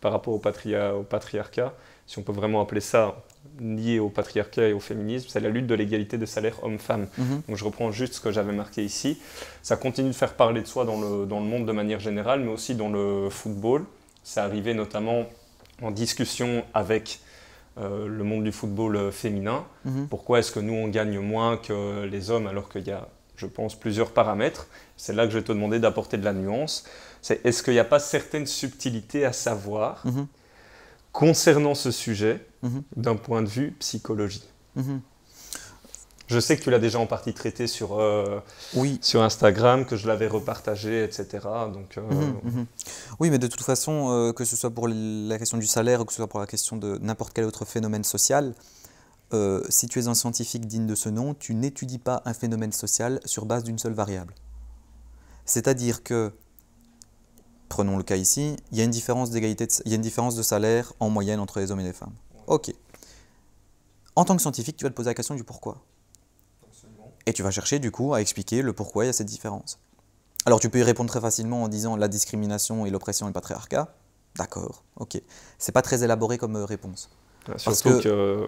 par rapport au, au patriarcat, si on peut vraiment appeler ça lié au patriarcat et au féminisme, c'est la lutte de l'égalité des salaires hommes-femmes. Mhm. Donc je reprends juste ce que j'avais marqué ici. Ça continue de faire parler de soi dans le, dans le monde de manière générale, mais aussi dans le football. C'est arrivé notamment en discussion avec euh, le monde du football euh, féminin. Mhm. Pourquoi est-ce que nous, on gagne moins que les hommes alors qu'il y a, je pense, plusieurs paramètres C'est là que je vais te demander d'apporter de la nuance. C'est est-ce qu'il n'y a pas certaines subtilités à savoir mhm concernant ce sujet mhm. d'un point de vue psychologique. Mhm. Je sais que tu l'as déjà en partie traité sur, euh, oui. sur Instagram, que je l'avais repartagé, etc. Donc, euh, mhm, Oui, mais de toute façon, euh, que ce soit pour la question du salaire ou que ce soit pour la question de n'importe quel autre phénomène social, si tu es un scientifique digne de ce nom, tu n'étudies pas un phénomène social sur base d'une seule variable. C'est-à-dire que prenons le cas ici, il y a une différence d'égalité, il y a une différence de salaire en moyenne entre les hommes et les femmes. Ok. En tant que scientifique, tu vas te poser la question du pourquoi. Absolument. Et tu vas chercher du coup à expliquer le pourquoi il y a cette différence. Alors tu peux y répondre très facilement en disant la discrimination et l'oppression et le patriarcat. D'accord, ok. C'est pas très élaboré comme euh, réponse. surtout que, euh,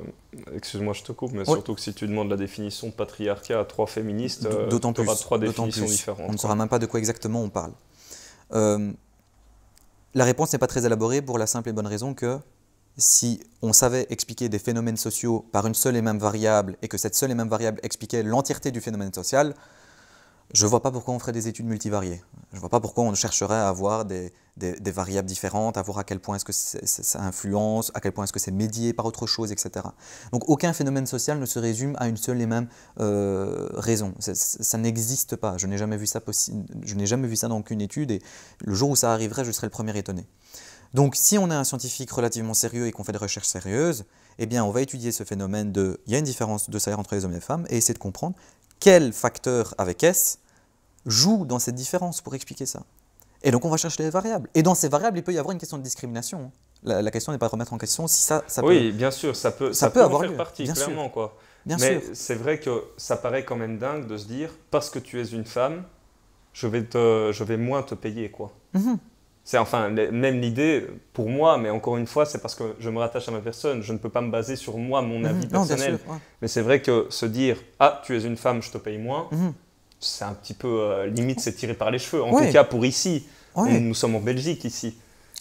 excuse-moi, je te coupe, mais surtout que si tu demandes la définition de patriarcat à trois féministes, euh, d'autant plus, trois définitions différentes. On ne saura même pas de quoi exactement on parle. Euh, la réponse n'est pas très élaborée pour la simple et bonne raison que si on savait expliquer des phénomènes sociaux par une seule et même variable et que cette seule et même variable expliquait l'entièreté du phénomène social, je ne vois pas pourquoi on ferait des études multivariées. Je ne vois pas pourquoi on chercherait à avoir des, variables différentes, à voir à quel point est-ce que ça influence, à quel point est-ce que c'est médié par autre chose, etc. Donc aucun phénomène social ne se résume à une seule et même euh, raison. Ça, n'existe pas. Je n'ai jamais vu ça jamais vu ça dans aucune étude. Et le jour où ça arriverait, je serais le premier étonné. Donc si on est un scientifique relativement sérieux et qu'on fait des recherches sérieuses, eh bien on va étudier ce phénomène de il y a une différence de salaire entre les hommes et les femmes et essayer de comprendre quel facteur avec S joue dans cette différence pour expliquer ça. Et donc on va chercher les variables. Et dans ces variables, il peut y avoir une question de discrimination. La, question n'est pas de remettre en question si ça, ça peut. Oui, bien sûr, ça peut, ça, peut, avoir une faire partie, bien clairement. Sûr. Quoi. Mais c'est vrai que ça paraît quand même dingue de se dire parce que tu es une femme, je vais, te, je vais moins te payer. quoi. Mhm. C'est enfin même l'idée pour moi, mais encore une fois, c'est parce que je me rattache à ma personne. Je ne peux pas me baser sur moi, mon mhm. avis personnel. Mais c'est vrai que se dire ah tu es une femme, je te paye moins, mhm. c'est un petit peu euh, limite, c'est tiré par les cheveux. En tout cas pour ici, nous sommes en Belgique ici.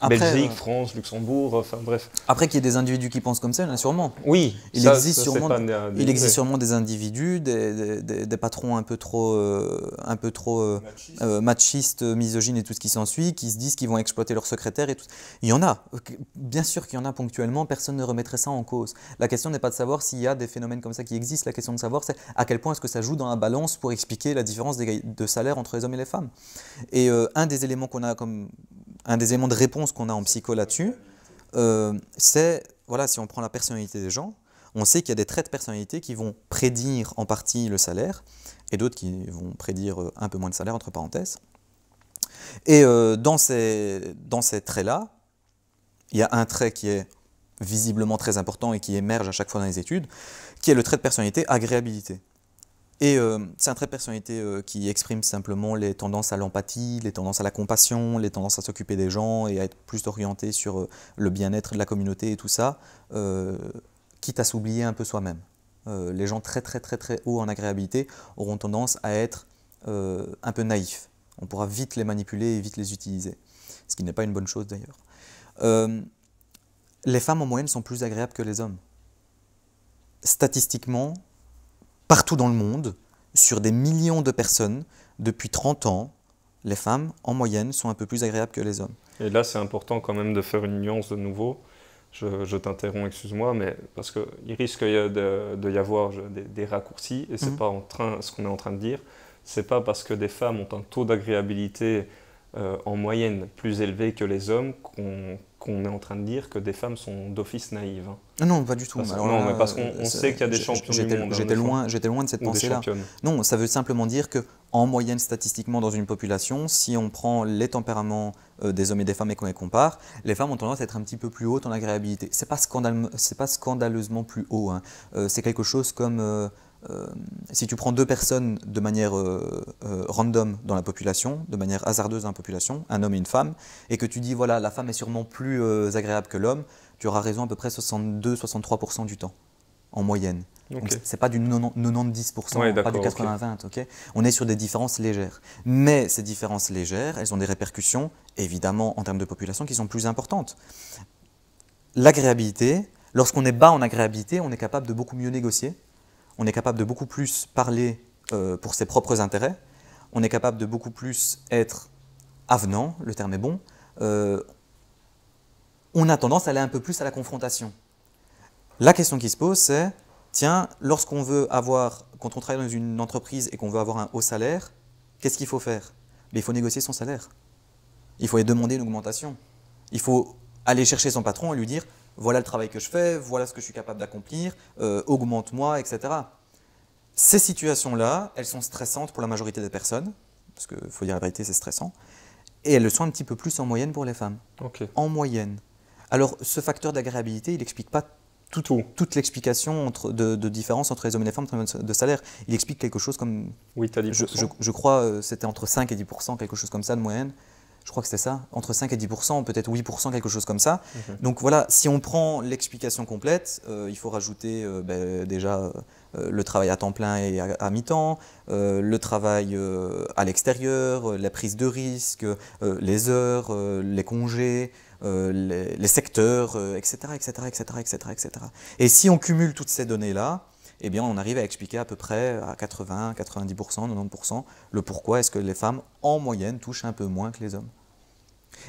Belgique, euh, France, Luxembourg, enfin bref. Après qu'il y ait des individus qui pensent comme ça, il a sûrement. Oui, il existe, sûrement, il existe sûrement des individus, des, patrons un peu trop, euh, un peu trop euh, machistes, misogynes et tout ce qui s'ensuit, qui se disent qu'ils vont exploiter leurs secrétaire et tout. Il y en a, bien sûr qu'il y en a ponctuellement, personne ne remettrait ça en cause. La question n'est pas de savoir s'il y a des phénomènes comme ça qui existent, la question de savoir c'est à quel point est-ce que ça joue dans la balance pour expliquer la différence de salaire entre les hommes et les femmes. Et un des éléments qu'on a comme un des éléments de réponse qu'on a en psycho là-dessus, euh, c'est, voilà, si on prend la personnalité des gens, on sait qu'il y a des traits de personnalité qui vont prédire en partie le salaire, et d'autres qui vont prédire euh, un peu moins de salaire, entre parenthèses. Et euh, dans ces, dans ces traits-là, il y a un trait qui est visiblement très important et qui émerge à chaque fois dans les études, qui est le trait de personnalité agréabilité. Et euh, c'est un trait de personnalité euh, qui exprime simplement les tendances à l'empathie, les tendances à la compassion, les tendances à s'occuper des gens et à être plus orienté sur euh, le bien-être de la communauté et tout ça, quitte à s'oublier un peu soi-même. les gens très très très très hauts en agréabilité auront tendance à être un peu naïfs. On pourra vite les manipuler et vite les utiliser, ce qui n'est pas une bonne chose d'ailleurs. les femmes en moyenne sont plus agréables que les hommes. Statistiquement, partout dans le monde, sur des millions de personnes, depuis 30 ans, les femmes, en moyenne, sont un peu plus agréables que les hommes. Et là, c'est important quand même de faire une nuance de nouveau. Je, t'interromps, excuse-moi, mais parce qu'il risque d'y y avoir des, raccourcis, et c'est n'est mhm. pas en train, ce qu'on est en train de dire, c'est pas parce que des femmes ont un taux d'agréabilité euh, en moyenne plus élevé que les hommes qu'on est en train de dire que des femmes sont d'office naïves. Hein. Ah non, pas du tout. non, mais parce qu'on sait qu'il y a des champions du monde. Hein, j'étais loin, de cette pensée-là. Non, ça veut simplement dire que en moyenne statistiquement dans une population, si on prend les tempéraments euh, des hommes et des femmes et qu'on les compare, les femmes ont tendance à être un petit peu plus hautes en agréabilité. C'est pas, pas scandaleusement plus haut. Hein. Euh, c'est quelque chose comme euh, si tu prends deux personnes de manière euh, euh, random dans la population, de manière hasardeuse dans la population, un homme et une femme, et que tu dis, voilà, la femme est sûrement plus agréable que l'homme, tu auras raison à peu près 62-63% du temps, en moyenne. Ce c'est pas du 90%, pas du 80-20, On est sur des différences légères. Mais ces différences légères, elles ont des répercussions, évidemment, en termes de population, qui sont plus importantes. L'agréabilité, lorsqu'on est bas en agréabilité, on est capable de beaucoup mieux négocier on est capable de beaucoup plus parler euh, pour ses propres intérêts, on est capable de beaucoup plus être avenant, le terme est bon, euh, on a tendance à aller un peu plus à la confrontation. La question qui se pose, c'est, tiens, lorsqu'on veut avoir, quand on travaille dans une entreprise et qu'on veut avoir un haut salaire, qu'est-ce qu'il faut faire Il faut négocier son salaire. Il faut y demander une augmentation. Il faut aller chercher son patron et lui dire, voilà le travail que je fais, voilà ce que je suis capable d'accomplir, euh, augmente-moi, etc. Ces situations-là, elles sont stressantes pour la majorité des personnes, parce qu'il faut dire la vérité, c'est stressant, et elles le sont un petit peu plus en moyenne pour les femmes. En moyenne. Alors, ce facteur d'agréabilité, il n'explique pas tout, toute l'explication de, différence entre les hommes et les femmes de salaire. Il explique quelque chose comme. Oui, tu as dit. Je, je, je, crois euh, c'était entre 5 et 10 quelque chose comme ça de moyenne je crois que c'était ça, entre 5 et 10 peut-être 8 quelque chose comme ça. Mhm. Donc voilà, si on prend l'explication complète, euh, il faut rajouter euh, ben, déjà euh, le travail à temps plein et à, mi-temps, le travail à l'extérieur, la prise de risque, les heures, les congés, les, les, secteurs, etc., etc., etc., etc., etc. Et si on cumule toutes ces données-là, eh bien on arrive à expliquer à peu près à 80, 90%, 90% le pourquoi est-ce que les femmes en moyenne touchent un peu moins que les hommes.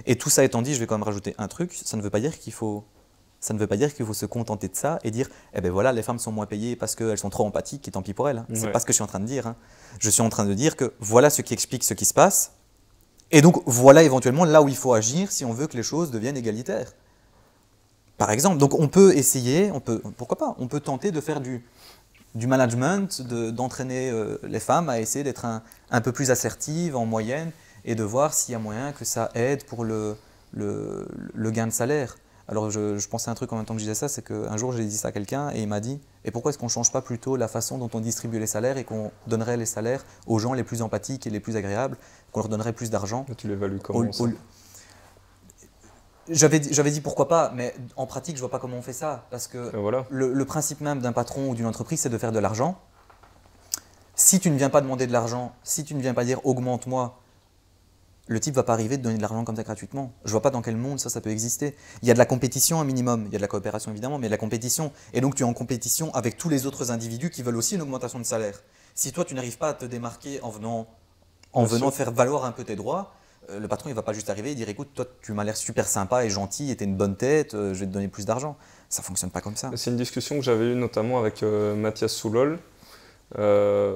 Et tout ça étant dit, je vais quand même rajouter un truc, ça ne veut pas dire qu'il faut ça ne veut pas dire qu'il faut se contenter de ça et dire eh ben voilà les femmes sont moins payées parce qu'elles sont trop empathiques et tant pis pour elles. Hein. C'est n'est pas ce que je suis en train de dire. Hein. Je suis en train de dire que voilà ce qui explique ce qui se passe et donc voilà éventuellement là où il faut agir si on veut que les choses deviennent égalitaires. Par exemple, donc on peut essayer, on peut pourquoi pas, on peut tenter de faire du du management, d'entraîner euh, les femmes à essayer d'être un, peu plus assertives en moyenne et de voir s'il y a moyen que ça aide pour le, gain de salaire. Alors je, pensais à un truc en même temps que je disais ça, c'est qu'un jour j'ai dit ça à quelqu'un et il m'a dit « Et pourquoi est-ce qu'on ne change pas plutôt la façon dont on distribue les salaires et qu'on donnerait les salaires aux gens les plus empathiques et les plus agréables, qu'on leur donnerait plus d'argent ?» Tu l'évalues comment j'avais dit pourquoi pas, mais en pratique, je vois pas comment on fait ça. Parce que ben le, principe même d'un patron ou d'une entreprise, c'est de faire de l'argent. Si tu ne viens pas demander de l'argent, si tu ne viens pas dire augmente-moi, le type va pas arriver de donner de l'argent comme ça gratuitement. Je vois pas dans quel monde ça, ça peut exister. Il y a de la compétition un minimum, il y a de la coopération évidemment, mais il y a de la compétition. Et donc tu es en compétition avec tous les autres individus qui veulent aussi une augmentation de salaire. Si toi tu n'arrives pas à te démarquer en venant, en venant faire valoir un peu tes droits, euh, le patron, il va pas juste arriver et dire écoute, toi, tu m'as l'air super sympa et gentil, et t'es une bonne tête, euh, je vais te donner plus d'argent. Ça fonctionne pas comme ça. C'est une discussion que j'avais eue notamment avec euh, Mathias Soulol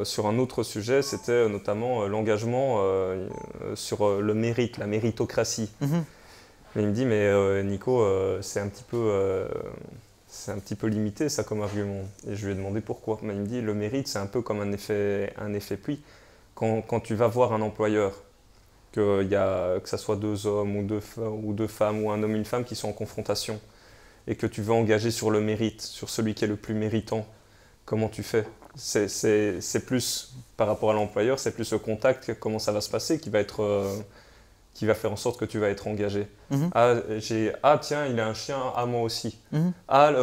sur un autre sujet. C'était notamment l'engagement sur le mérite, la méritocratie. Mhm. il me dit mais Nico, c'est un petit peu. c'est un petit peu limité ça comme argument. Et je lui ai demandé pourquoi. il me dit le mérite c'est un peu comme un effet, un effet pluie. Quand, quand tu vas voir un employeur, que, y a, que ça soit deux hommes ou deux, ou deux femmes ou un homme, une femme qui sont en confrontation et que tu veux engager sur le mérite, sur celui qui est le plus méritant, comment tu fais C'est plus par rapport à l'employeur, c'est plus le contact, comment ça va se passer qui va être... Euh, qui va faire en sorte que tu vas être engagé. Mhm. Ah, j'ai, ah tiens, il a un chien, ah moi aussi. Mhm. Ah,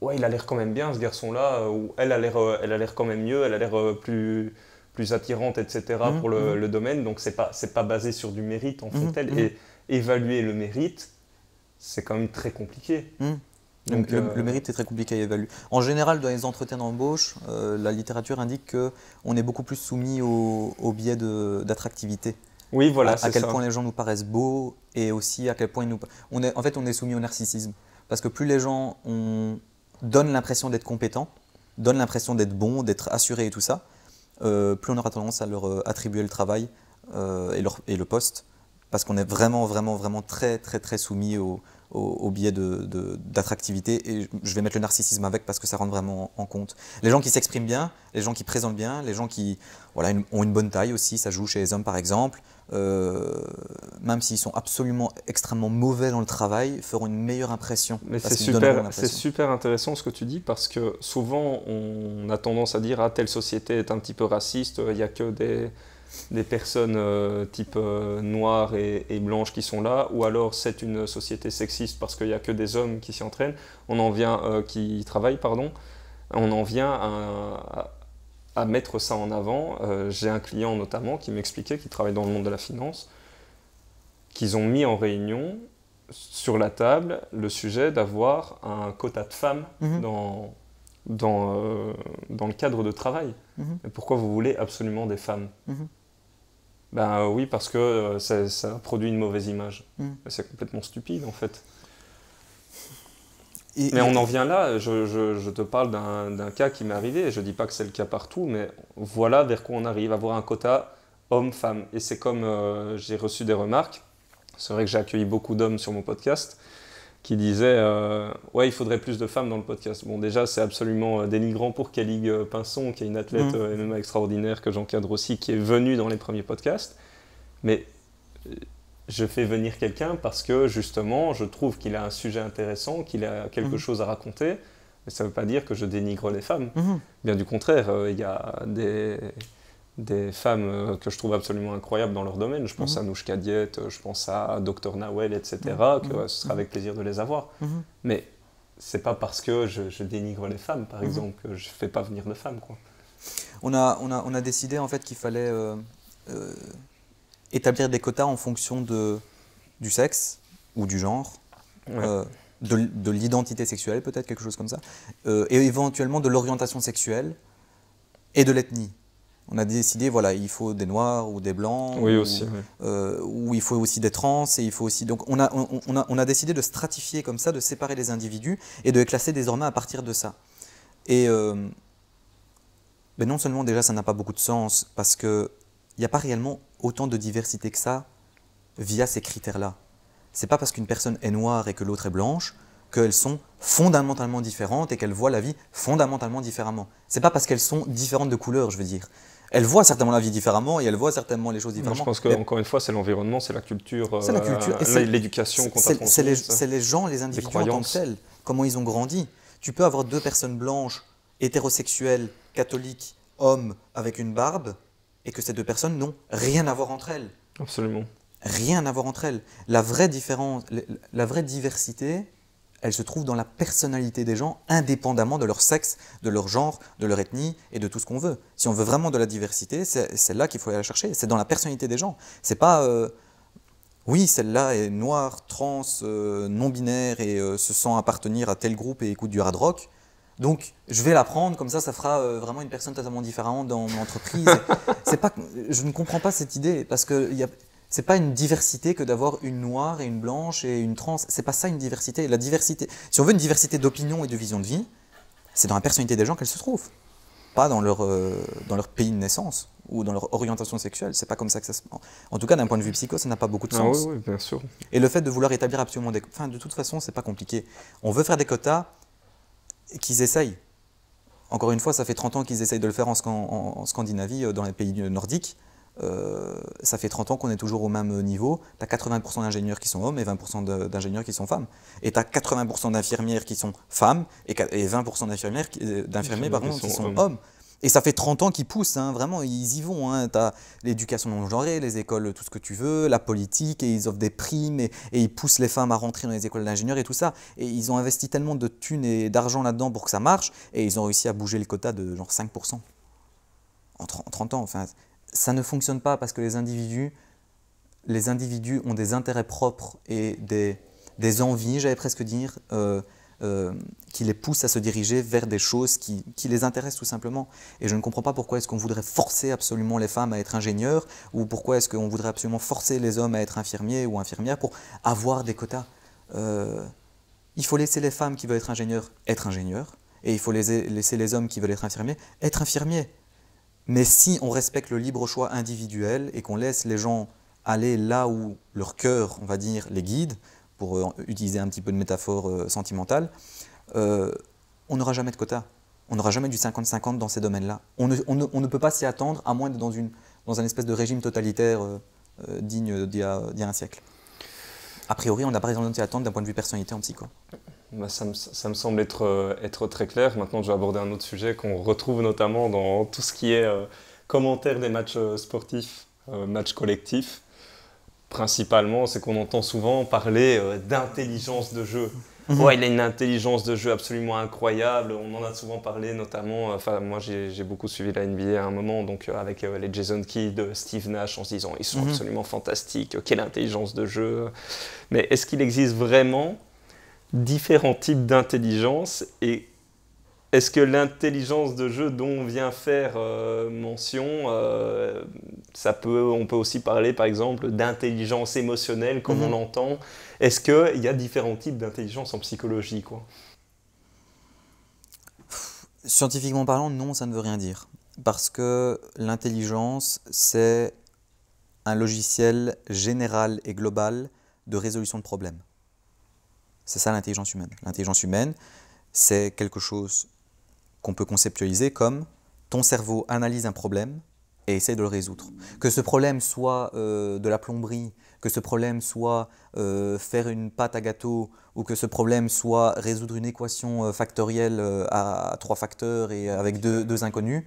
ouais, il a l'air quand même bien ce garçon-là, ou elle a l'air, euh, elle a l'air quand même mieux, elle a l'air euh, plus, plus attirante, etc. Mmh, pour mmh. le, domaine. Donc c'est pas c'est pas basé sur du mérite en mmh, fait. et évaluer le mérite, c'est quand même très compliqué. Donc, euh, le, mérite est très compliqué à évaluer. En général, dans les entretiens d'embauche, euh, la littérature indique qu'on est beaucoup plus soumis au, biais d'attractivité. Oui, voilà. À, quel point les gens nous paraissent beaux et aussi à quel point ils nous. On en fait, on est soumis au narcissisme. Parce que plus les gens on donne l'impression d'être compétents, donnent l'impression d'être bons, d'être assurés et tout ça, euh, plus on aura tendance à leur euh, attribuer le travail euh, et, le poste, parce qu'on est vraiment, vraiment, vraiment très, très, très soumis aux, au, biais d'attractivité. De, et je vais mettre le narcissisme avec parce que ça rentre vraiment en, compte. Les gens qui s'expriment bien, les gens qui présentent bien, les gens qui voilà, ont une bonne taille aussi, ça joue chez les hommes par exemple, euh, même s'ils sont absolument extrêmement mauvais dans le travail, feront une meilleure impression. Mais c'est super, super intéressant ce que tu dis parce que souvent on a tendance à dire ah telle société est un petit peu raciste, il n'y a que des des personnes euh, type euh, noires et, blanches qui sont là, ou alors c'est une société sexiste parce qu'il n'y a que des hommes qui s'y entraînent, on en vient, euh, qui travaillent, pardon, on en vient à, mettre ça en avant. J'ai un client notamment qui m'expliquait qu'il travaille dans le monde de la finance, qu'ils ont mis en réunion sur la table le sujet d'avoir un quota de femmes mhm. dans, dans, dans le cadre de travail. Mhm. Pourquoi vous voulez absolument des femmes mhm. Ben euh, oui, parce que euh, ça, produit une mauvaise image. Mm. C'est complètement stupide en fait. mais on en vient là, je, te parle d'un cas qui m'est arrivé, je ne dis pas que c'est le cas partout, mais voilà vers quoi on arrive, avoir un quota homme-femme. Et c'est comme euh, j'ai reçu des remarques, c'est vrai que j'ai accueilli beaucoup d'hommes sur mon podcast, qui disait euh, Ouais, il faudrait plus de femmes dans le podcast. Bon, déjà, c'est absolument euh, dénigrant pour Caligue euh, Pinson, qui est une athlète MMA extraordinaire que j'encadre aussi, qui est venue dans les premiers podcasts. Mais je fais venir quelqu'un parce que justement, je trouve qu'il a un sujet intéressant, qu'il a quelque mm. chose à raconter. Mais ça ne veut pas dire que je dénigre les femmes. Mm-hmm. Bien du contraire, il y a des des femmes euh, que je trouve absolument incroyables dans leur domaine. Je pense mhm. à Nouchka Diet, euh, je pense à Dr Nawel, etc., mhm. que ce mhm. sera avec plaisir de les avoir. Mais ce Mais c'est pas parce que je, dénigre les femmes, par exemple, que je fais pas venir de femmes. Quoi. On, a, on, a, on a décidé en fait qu'il fallait euh, établir des quotas en fonction de, du sexe ou du genre. de, de l'identité sexuelle, peut-être quelque chose comme ça, et éventuellement de l'orientation sexuelle et de l'ethnie on a décidé, voilà, il faut des noirs ou des blancs. Euh, ou, il faut aussi des trans et il faut aussi. Donc, on a, on, a, décidé de stratifier comme ça, de séparer les individus et de les classer désormais à partir de ça. Et euh, ben non seulement déjà ça n'a pas beaucoup de sens parce que il n'y a pas réellement autant de diversité que ça via ces critères-là. C'est pas parce qu'une personne est noire et que l'autre est blanche qu'elles sont fondamentalement différentes et qu'elles voient la vie fondamentalement différemment. C'est pas parce qu'elles sont différentes de couleur, je veux dire elle voit certainement la vie différemment et elle voit certainement les choses différemment. je pense qu'encore une fois, c'est l'environnement, c'est la culture, c'est la euh, culture, l'éducation qu'on C'est les, gens, les individus en tant que tels, comment ils ont grandi. Tu peux avoir deux personnes blanches, hétérosexuelles, catholiques, hommes, avec une barbe, et que ces deux personnes n'ont rien à voir entre elles. Absolument. Rien à voir entre elles. La vraie différence, la vraie diversité, elle se trouve dans la personnalité des gens, indépendamment de leur sexe, de leur genre, de leur ethnie et de tout ce qu'on veut. Si on veut vraiment de la diversité, c'est celle là qu'il faut aller chercher. C'est dans la personnalité des gens. C'est pas, euh, oui, celle-là est noire, trans, euh, non-binaire et euh, se sent appartenir à tel groupe et écoute du hard rock. Donc, je vais la prendre, comme ça, ça fera vraiment une personne totalement différente dans mon entreprise. c'est pas, je ne comprends pas cette idée, parce que y a, c'est pas une diversité que d'avoir une noire et une blanche et une trans. C'est pas ça une diversité. La diversité, si on veut une diversité d'opinion et de vision de vie, c'est dans la personnalité des gens qu'elle se trouve, pas dans leur, euh, dans leur pays de naissance ou dans leur orientation sexuelle. C'est pas comme ça que ça se. En tout cas, d'un point de vue psycho, ça n'a pas beaucoup de ah sens. oui, bien sûr. Et le fait de vouloir établir absolument des. Enfin, de toute façon, c'est pas compliqué. On veut faire des quotas, qu'ils essayent. Encore une fois, ça fait 30 ans qu'ils essayent de le faire en, en Scandinavie, euh, dans les pays euh, nordiques. Euh, ça fait 30 ans qu'on est toujours au même niveau. Tu as 80% d'ingénieurs qui sont hommes et 20% d'ingénieurs qui sont femmes. Et tu as 80% d'infirmières qui sont femmes et, 20% d'infirmières euh, d'infirmiers qui, qui sont hommes. Et ça fait 30 ans qu'ils poussent, hein. vraiment, ils y vont. Hein. Tu as l'éducation non genrée, les écoles, tout ce que tu veux, la politique, et ils offrent des primes, et, et ils poussent les femmes à rentrer dans les écoles d'ingénieurs et tout ça. Et ils ont investi tellement de thunes et d'argent là-dedans pour que ça marche, et ils ont réussi à bouger le quota de genre 5% en 30 ans. Enfin, ça ne fonctionne pas parce que les individus, les individus ont des intérêts propres et des, des envies, j'allais presque dire, euh, euh, qui les poussent à se diriger vers des choses qui, qui les intéressent tout simplement. Et je ne comprends pas pourquoi est-ce qu'on voudrait forcer absolument les femmes à être ingénieurs ou pourquoi est-ce qu'on voudrait absolument forcer les hommes à être infirmiers ou infirmières pour avoir des quotas. Euh, il faut laisser les femmes qui veulent être ingénieurs être ingénieurs et il faut laisser les hommes qui veulent être infirmiers être infirmiers. Mais si on respecte le libre choix individuel et qu'on laisse les gens aller là où leur cœur, on va dire, les guide, pour euh, utiliser un petit peu de métaphore euh, sentimentale, euh, on n'aura jamais de quota. On n'aura jamais du 50-50 dans ces domaines-là. On, ne, peut pas s'y attendre, à moins d'être dans, dans un espèce de régime totalitaire digne d'il y, a un siècle. A priori, on n'a pas raison de s'y attendre d'un point de vue personnalité en psycho. Bah, ça, me, semble être, euh, être très clair. Maintenant, je vais aborder un autre sujet qu'on retrouve notamment dans tout ce qui est euh, commentaire des matchs euh, sportifs, matchs collectifs. Principalement, c'est qu'on entend souvent parler d'intelligence de jeu. Mhm. Ouais, il a une intelligence de jeu absolument incroyable. On en a souvent parlé, notamment. Enfin, moi, j'ai beaucoup suivi la NBA à un moment, donc avec les Jason Kidd, Steve Nash, en se disant ils sont mhm. absolument fantastiques, quelle intelligence de jeu. Mais est-ce qu'il existe vraiment différents types d'intelligence et est-ce que l'intelligence de jeu dont on vient faire euh, mention, euh, ça peut, on peut aussi parler par exemple d'intelligence émotionnelle comme on mhm. l'entend. Est-ce qu'il y a différents types d'intelligence en psychologie quoi Scientifiquement parlant, non, ça ne veut rien dire. Parce que l'intelligence, c'est un logiciel général et global de résolution de problèmes. C'est ça l'intelligence humaine. L'intelligence humaine, c'est quelque chose qu'on peut conceptualiser comme ton cerveau analyse un problème et essaie de le résoudre. Que ce problème soit euh, de la plomberie, que ce problème soit euh, faire une pâte à gâteau, ou que ce problème soit résoudre une équation euh, factorielle à, trois facteurs et avec deux, deux inconnus,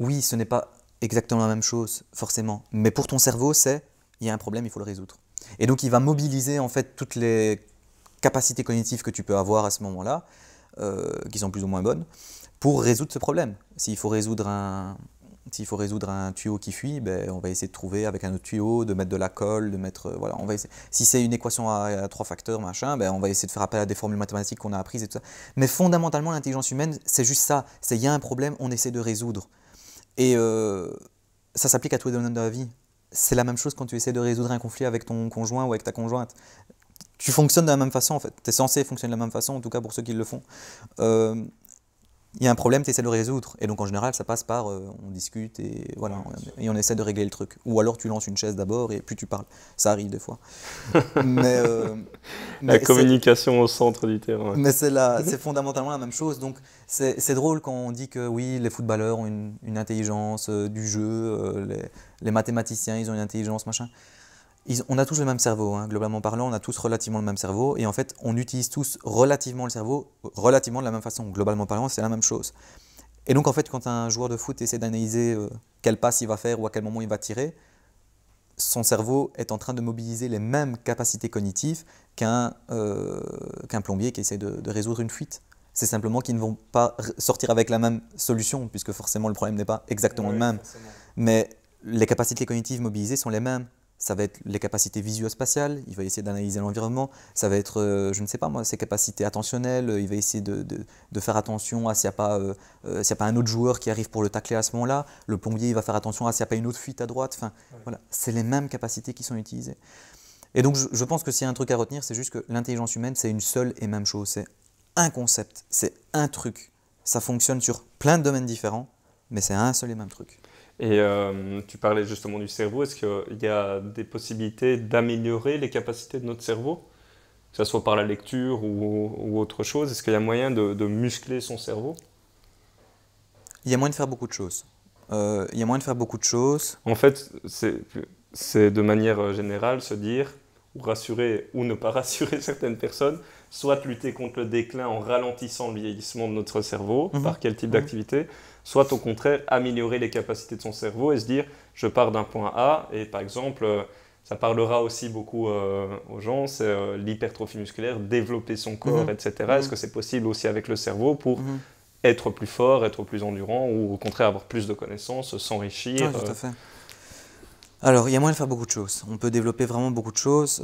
oui, ce n'est pas exactement la même chose, forcément. Mais pour ton cerveau, c'est il y a un problème, il faut le résoudre. Et donc il va mobiliser en fait toutes les capacités cognitives que tu peux avoir à ce moment-là, euh, qui sont plus ou moins bonnes, pour résoudre ce problème. S'il faut résoudre un, s'il faut résoudre un tuyau qui fuit, ben, on va essayer de trouver avec un autre tuyau, de mettre de la colle, de mettre euh, voilà, on va Si c'est une équation à, trois facteurs machin, ben, on va essayer de faire appel à des formules mathématiques qu'on a apprises et tout ça. Mais fondamentalement, l'intelligence humaine, c'est juste ça. C'est il y a un problème, on essaie de résoudre. Et euh, ça s'applique à tous les domaines de la vie c'est la même chose quand tu essaies de résoudre un conflit avec ton conjoint ou avec ta conjointe. Tu fonctionnes de la même façon en fait. Tu es censé fonctionner de la même façon, en tout cas pour ceux qui le font. Euh, il y a un problème, tu essaies de le résoudre. Et donc en général, ça passe par euh, on discute et voilà, et on essaie de régler le truc. Ou alors tu lances une chaise d'abord et puis tu parles. Ça arrive des fois. mais, euh, la communication au centre du terrain. Mais c'est c'est fondamentalement la même chose. Donc c'est drôle quand on dit que oui, les footballeurs ont une, intelligence euh, du jeu, les, les mathématiciens ils ont une intelligence machin on a tous le même cerveau, hein. globalement parlant, on a tous relativement le même cerveau, et en fait, on utilise tous relativement le cerveau, relativement de la même façon. Globalement parlant, c'est la même chose. Et donc, en fait, quand un joueur de foot essaie d'analyser euh, quel quelle passe il va faire ou à quel moment il va tirer, son cerveau est en train de mobiliser les mêmes capacités cognitives qu'un euh, plombier qui essaie de, résoudre une fuite. C'est simplement qu'ils ne vont pas sortir avec la même solution, puisque forcément le problème n'est pas exactement le même. Mais les capacités cognitives mobilisées sont les mêmes ça va être les capacités visuo-spatiales, il va essayer d'analyser l'environnement, ça va être, euh, je ne sais pas moi, ses capacités attentionnelles, euh, il va essayer de, de, faire attention à s'il n'y a, pas, euh, a pas un autre joueur qui arrive pour le tacler à ce moment-là, le plombier il va faire attention à s'il n'y a pas une autre fuite à droite, enfin voilà, c'est les mêmes capacités qui sont utilisées. Et donc je, je pense que s'il y a un truc à retenir, c'est juste que l'intelligence humaine, c'est une seule et même chose, c'est un concept, c'est un truc, ça fonctionne sur plein de domaines différents, mais c'est un seul et même truc. Et euh, tu parlais justement du cerveau. Est-ce qu'il y a des possibilités d'améliorer les capacités de notre cerveau, que ce soit par la lecture ou, autre chose Est-ce qu'il y a moyen de, muscler son cerveau Il y a moyen de faire beaucoup de choses. Euh, il y a moyen de faire beaucoup de choses. En fait, c'est de manière euh, générale se dire, ou rassurer ou ne pas rassurer certaines personnes, soit lutter contre le déclin en ralentissant le vieillissement de notre cerveau, mhm. par quel type mhm. d'activité soit au contraire améliorer les capacités de son cerveau et se dire je pars d'un point A et par exemple euh, ça parlera aussi beaucoup euh, aux gens, c'est euh, l'hypertrophie musculaire, développer son corps, mhm. etc. Est-ce mhm. que c'est possible aussi avec le cerveau pour mhm. être plus fort, être plus endurant ou au contraire avoir plus de connaissances, s'enrichir tout à fait. Alors, il y a moyen de faire beaucoup de choses. On peut développer vraiment beaucoup de choses.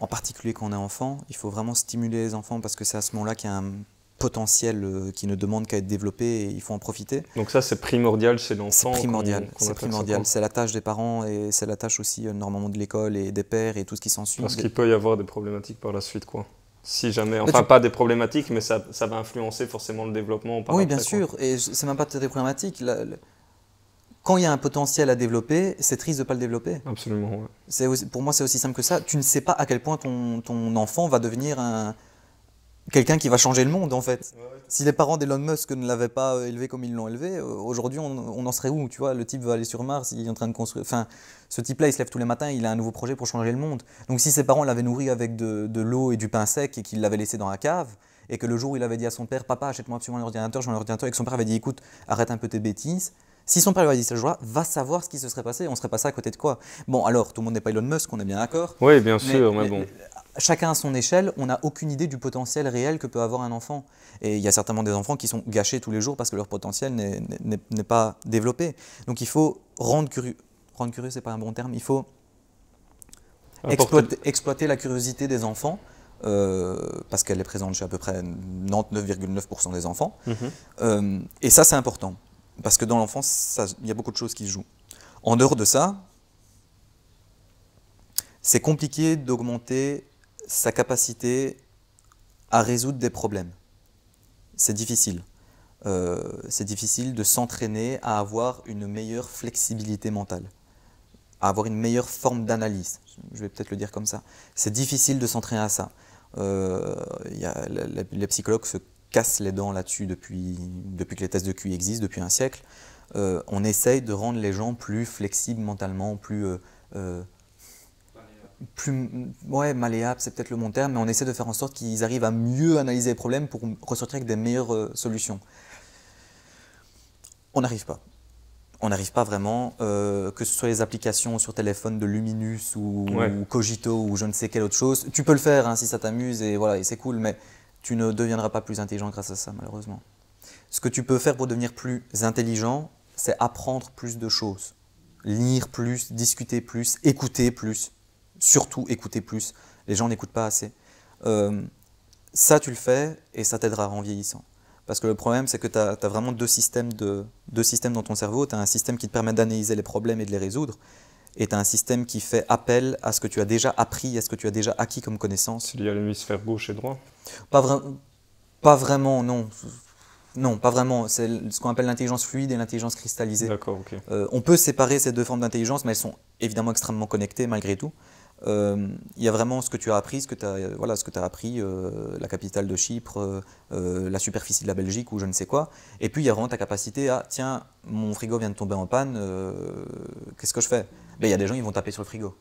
en particulier quand on est enfant, il faut vraiment stimuler les enfants parce que c'est à ce moment-là qu'il y a un potentiel euh, qui ne demande qu'à être développé et il faut en profiter. Donc ça c'est primordial chez l'enfant. C'est primordial, c'est primordial. C'est la tâche des parents et c'est la tâche aussi euh, normalement de l'école et des pères et tout ce qui s'ensuit. Parce qu'il peut y avoir des problématiques par la suite quoi. Si jamais, enfin pas des problématiques, mais ça, ça, va influencer forcément le développement. Par oui, bien sûr, et c'est même pas des problématiques. Quand il y a un potentiel à développer, c'est triste de ne pas le développer. Absolument. pour moi, c'est aussi simple que ça. Tu ne sais pas à quel point ton, ton enfant va devenir un, quelqu'un qui va changer le monde en fait. Si les parents d'Elon Musk ne l'avaient pas euh, élevé comme ils l'ont élevé, euh, aujourd'hui on, en serait où Tu vois, le type veut aller sur Mars, il est en train de construire. Enfin, ce type-là, il se lève tous les matins, il a un nouveau projet pour changer le monde. Donc si ses parents l'avaient nourri avec de, l'eau et du pain sec et qu'il l'avait laissé dans la cave, et que le jour où il avait dit à son père, papa, achète-moi absolument un ordinateur, je veux un ordinateur, et que son père avait dit, écoute, arrête un peu tes bêtises, si son père lui avait dit ce jour-là, va savoir ce qui se serait passé, on serait passé à côté de quoi. Bon, alors, tout le monde n'est pas Elon Musk, on est bien d'accord. Oui, bien sûr, mais, bon chacun à son échelle, on n'a aucune idée du potentiel réel que peut avoir un enfant. Et il y a certainement des enfants qui sont gâchés tous les jours parce que leur potentiel n'est pas développé. Donc il faut rendre curieux. Rendre curieux, c'est pas un bon terme. Il faut exploiter, la curiosité des enfants. Euh, parce qu'elle est présente chez à peu près 99,9% des enfants. Mhm. Euh, et ça, c'est important. Parce que dans l'enfance, il y a beaucoup de choses qui se jouent. En dehors de ça, c'est compliqué d'augmenter sa capacité à résoudre des problèmes. C'est difficile. Euh, c'est difficile de s'entraîner à avoir une meilleure flexibilité mentale, à avoir une meilleure forme d'analyse. Je vais peut-être le dire comme ça. C'est difficile de s'entraîner à ça. Euh, les, psychologues se cassent les dents là-dessus depuis, depuis que les tests de QI existent, depuis un siècle. Euh, on essaye de rendre les gens plus flexibles mentalement, plus plus ouais, malléable, c'est peut-être le bon terme, mais on essaie de faire en sorte qu'ils arrivent à mieux analyser les problèmes pour ressortir avec des meilleures euh, solutions. On n'arrive pas. On n'arrive pas vraiment, euh, que ce soit les applications sur téléphone de Luminus ou, Cogito ou je ne sais quelle autre chose. Tu peux le faire hein, si ça t'amuse et voilà, et c'est cool, mais tu ne deviendras pas plus intelligent grâce à ça, malheureusement. Ce que tu peux faire pour devenir plus intelligent, c'est apprendre plus de choses, lire plus, discuter plus, écouter plus. Surtout, écouter plus. Les gens n'écoutent pas assez. Euh, ça, tu le fais et ça t'aidera en vieillissant. Parce que le problème, c'est que tu as, vraiment deux systèmes, systèmes dans ton cerveau. Tu as un système qui te permet d'analyser les problèmes et de les résoudre. Et tu as un système qui fait appel à ce que tu as déjà appris, à ce que tu as déjà acquis comme connaissance. il lié à l'hémisphère gauche et droit Pas, pas vraiment, non. Non, pas vraiment. C'est ce qu'on appelle l'intelligence fluide et l'intelligence cristallisée. D'accord, euh, on peut séparer ces deux formes d'intelligence, mais elles sont évidemment extrêmement connectées malgré tout. Euh, il y a vraiment ce que tu as appris, ce que tu as, euh, voilà, ce que as appris, euh, la capitale de Chypre, la superficie de la Belgique ou je ne sais quoi. Et puis il y a vraiment ta capacité à, tiens, mon frigo vient de tomber en panne, qu'est-ce que je fais ben, Il y a des gens, ils vont taper sur le frigo.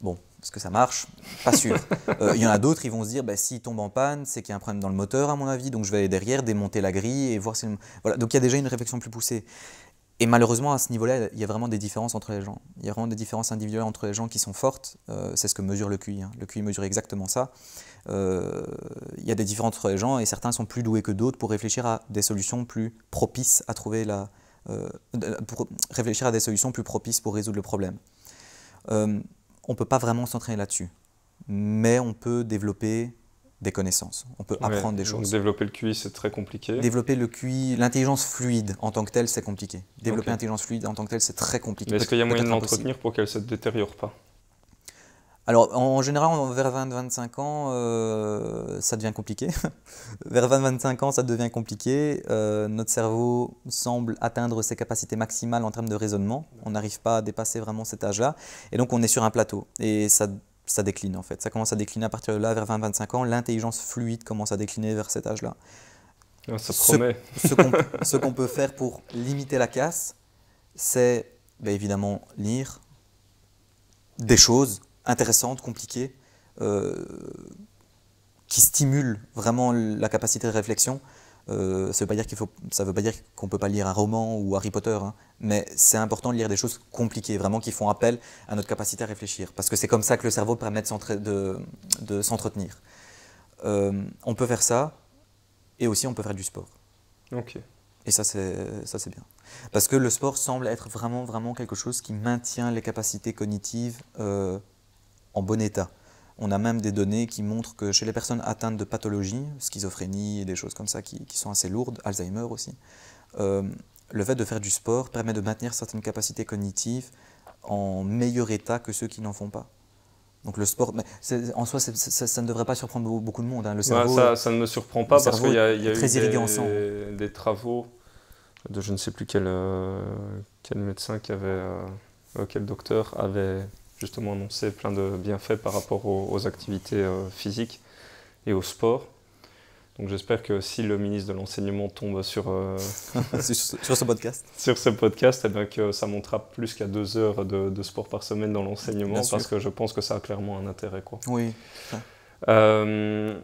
Bon, est-ce que ça marche Pas sûr. Il y en a d'autres, ils vont se dire, bah, s'il tombe en panne, c'est qu'il y a un problème dans le moteur, à mon avis, donc je vais aller derrière, démonter la grille et voir si... Voilà, donc il y a déjà une réflexion plus poussée. Et malheureusement, à ce niveau-là, il y a vraiment des différences entre les gens. Il y a vraiment des différences individuelles entre les gens qui sont fortes. Euh, c'est ce que mesure le QI. Hein. Le QI mesure exactement ça. Euh, il y a des différences entre les gens et certains sont plus doués que d'autres pour réfléchir à des solutions plus propices à trouver la, euh, pour réfléchir à des solutions plus propices pour résoudre le problème. on ne peut pas vraiment s'entraîner là-dessus, mais on peut développer des connaissances. On peut apprendre des choses. développer le QI, c'est très compliqué. Développer le QI, l'intelligence fluide en tant que telle, c'est compliqué. Développer l'intelligence fluide en tant que telle, c'est très compliqué. Est-ce qu'il y a moyen de l'entretenir pour qu'elle ne se détériore pas alors, en général, vers 20-25 euh, ans, ça devient compliqué. vers 20-25 ans, ça devient compliqué. notre cerveau semble atteindre ses capacités maximales en termes de raisonnement. On n'arrive pas à dépasser vraiment cet âge-là. Et donc, on est sur un plateau. Et ça ça décline en fait. Ça commence à décliner à partir de là, vers 20-25 ans. L'intelligence fluide commence à décliner vers cet âge-là. Ah, ça ce, promet. ce qu'on peut faire pour limiter la casse, c'est bah, évidemment lire des choses intéressantes, compliquées, euh, qui stimulent vraiment la capacité de réflexion. Euh, ça ne veut pas dire qu'il faut, ça veut pas dire qu'on peut pas lire un roman ou Harry Potter, hein. mais c'est important de lire des choses compliquées, vraiment qui font appel à notre capacité à réfléchir, parce que c'est comme ça que le cerveau permet de, s'entretenir. Euh, on peut faire ça, et aussi on peut faire du sport. Et ça c'est ça c'est bien, parce que le sport semble être vraiment vraiment quelque chose qui maintient les capacités cognitives euh, en bon état. On a même des données qui montrent que chez les personnes atteintes de pathologies, schizophrénie et des choses comme ça qui, sont assez lourdes, Alzheimer aussi, euh, le fait de faire du sport permet de maintenir certaines capacités cognitives en meilleur état que ceux qui n'en font pas. Donc le sport, mais en soi, ça, ne devrait pas surprendre beaucoup de monde. Hein. Le cerveau, ça, ne me surprend pas parce qu'il y a, eu des, travaux de je ne sais plus quel, euh, quel médecin qui avait, euh, quel docteur avait justement annoncé plein de bienfaits par rapport aux, activités euh, physiques et au sport. Donc j'espère que si le ministre de l'enseignement tombe sur, euh, sur ce podcast, sur ce podcast, eh bien que ça montrera plus qu'à deux heures de, sport par semaine dans l'enseignement, parce que je pense que ça a clairement un intérêt. Quoi. Oui. Euh,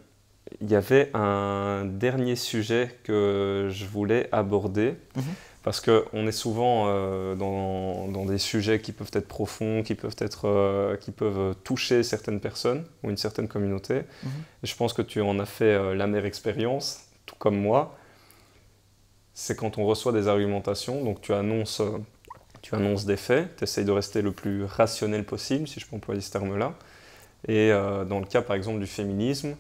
il y avait un dernier sujet que je voulais aborder. Mhm parce qu'on est souvent euh, dans, des sujets qui peuvent être profonds, qui peuvent, être, euh, qui peuvent toucher certaines personnes ou une certaine communauté. Et mhm. je pense que tu en as fait euh, l'amère expérience, tout comme moi. C'est quand on reçoit des argumentations, donc tu annonces, tu annonces des faits, tu essayes de rester le plus rationnel possible, si je peux employer ce terme-là. Et dans le cas par exemple du féminisme,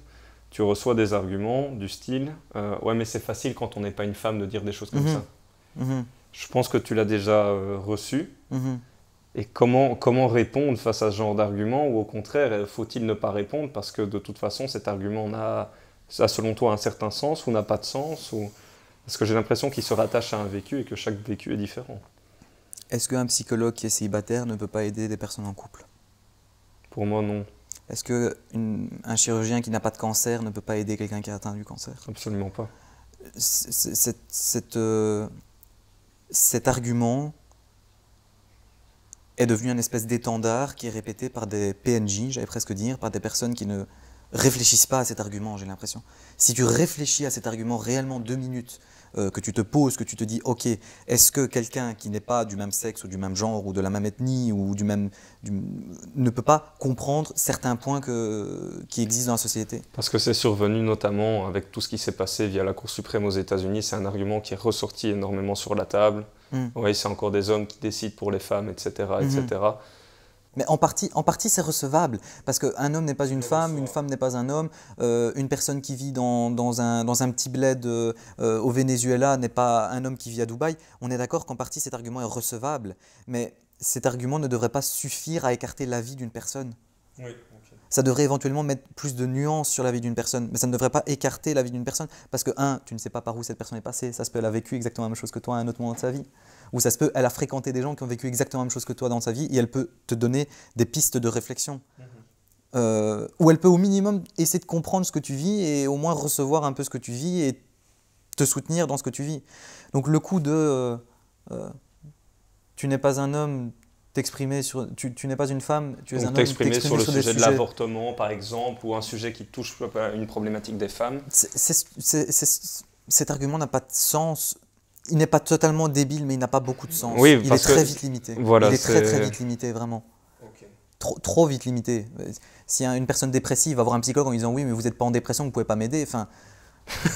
tu reçois des arguments du style Ouais mais c'est facile quand on n'est pas une femme de dire des choses comme mhm. ça ⁇ Mhm. Je pense que tu l'as déjà euh, reçu. Mhm. Et comment, comment répondre face à ce genre d'argument Ou au contraire, euh, faut-il ne pas répondre parce que de toute façon, cet argument a selon toi un certain sens ou n'a pas de sens ou... Parce que j'ai l'impression qu'il se rattache à un vécu et que chaque vécu est différent. Est-ce qu'un psychologue qui est célibataire ne peut pas aider des personnes en couple Pour moi, non. Est-ce qu'un chirurgien qui n'a pas de cancer ne peut pas aider quelqu'un qui a atteint du cancer Absolument pas. cette, euh, cet argument est devenu une espèce d'étendard qui est répété par des PNJ, j'allais presque dire, par des personnes qui ne réfléchissent pas à cet argument, j'ai l'impression. Si tu réfléchis à cet argument réellement deux minutes euh, que tu te poses, que tu te dis, ok, est-ce que quelqu'un qui n'est pas du même sexe ou du même genre ou de la même ethnie ou du même, ne peut pas comprendre certains points qui existent dans la société Parce que c'est survenu notamment avec tout ce qui s'est passé via la Cour suprême aux États-Unis. C'est un argument qui est ressorti énormément sur la table. Hmm. Oui, c'est encore des hommes qui décident pour les femmes, etc., etc. Hmm. Mais en partie, en partie c'est recevable, parce qu'un homme n'est pas une femme, une femme n'est pas un homme, euh, une personne qui vit dans, dans, un, dans un, petit bled euh, euh, au Venezuela n'est pas un homme qui vit à Dubaï. On est d'accord qu'en partie cet argument est recevable, mais cet argument ne devrait pas suffire à écarter la vie d'une personne. Oui, Ça devrait éventuellement mettre plus de nuances sur la vie d'une personne, mais ça ne devrait pas écarter la vie d'une personne, parce que, un, tu ne sais pas par où cette personne est passée, ça se peut, elle a vécu exactement la même chose que toi à un autre moment de sa vie où ça se peut, elle a fréquenté des gens qui ont vécu exactement la même chose que toi dans sa vie, et elle peut te donner des pistes de réflexion. Mhm. Euh, ou elle peut au minimum essayer de comprendre ce que tu vis et au moins recevoir un peu ce que tu vis et te soutenir dans ce que tu vis. Donc le coup de euh, euh, tu n'es pas un homme, t'exprimer sur tu, tu n'es pas une femme, tu es un homme, t'exprimer sur le sujet de l'avortement par exemple ou un sujet qui touche une problématique des femmes. cet argument n'a pas de sens il n'est pas totalement débile, mais il n'a pas beaucoup de sens. il est très vite limité. il est, très très vite limité, vraiment. Trop, trop, vite limité. Si une personne dépressive va voir un psychologue en lui disant oui, mais vous n'êtes pas en dépression, vous ne pouvez pas m'aider. Enfin,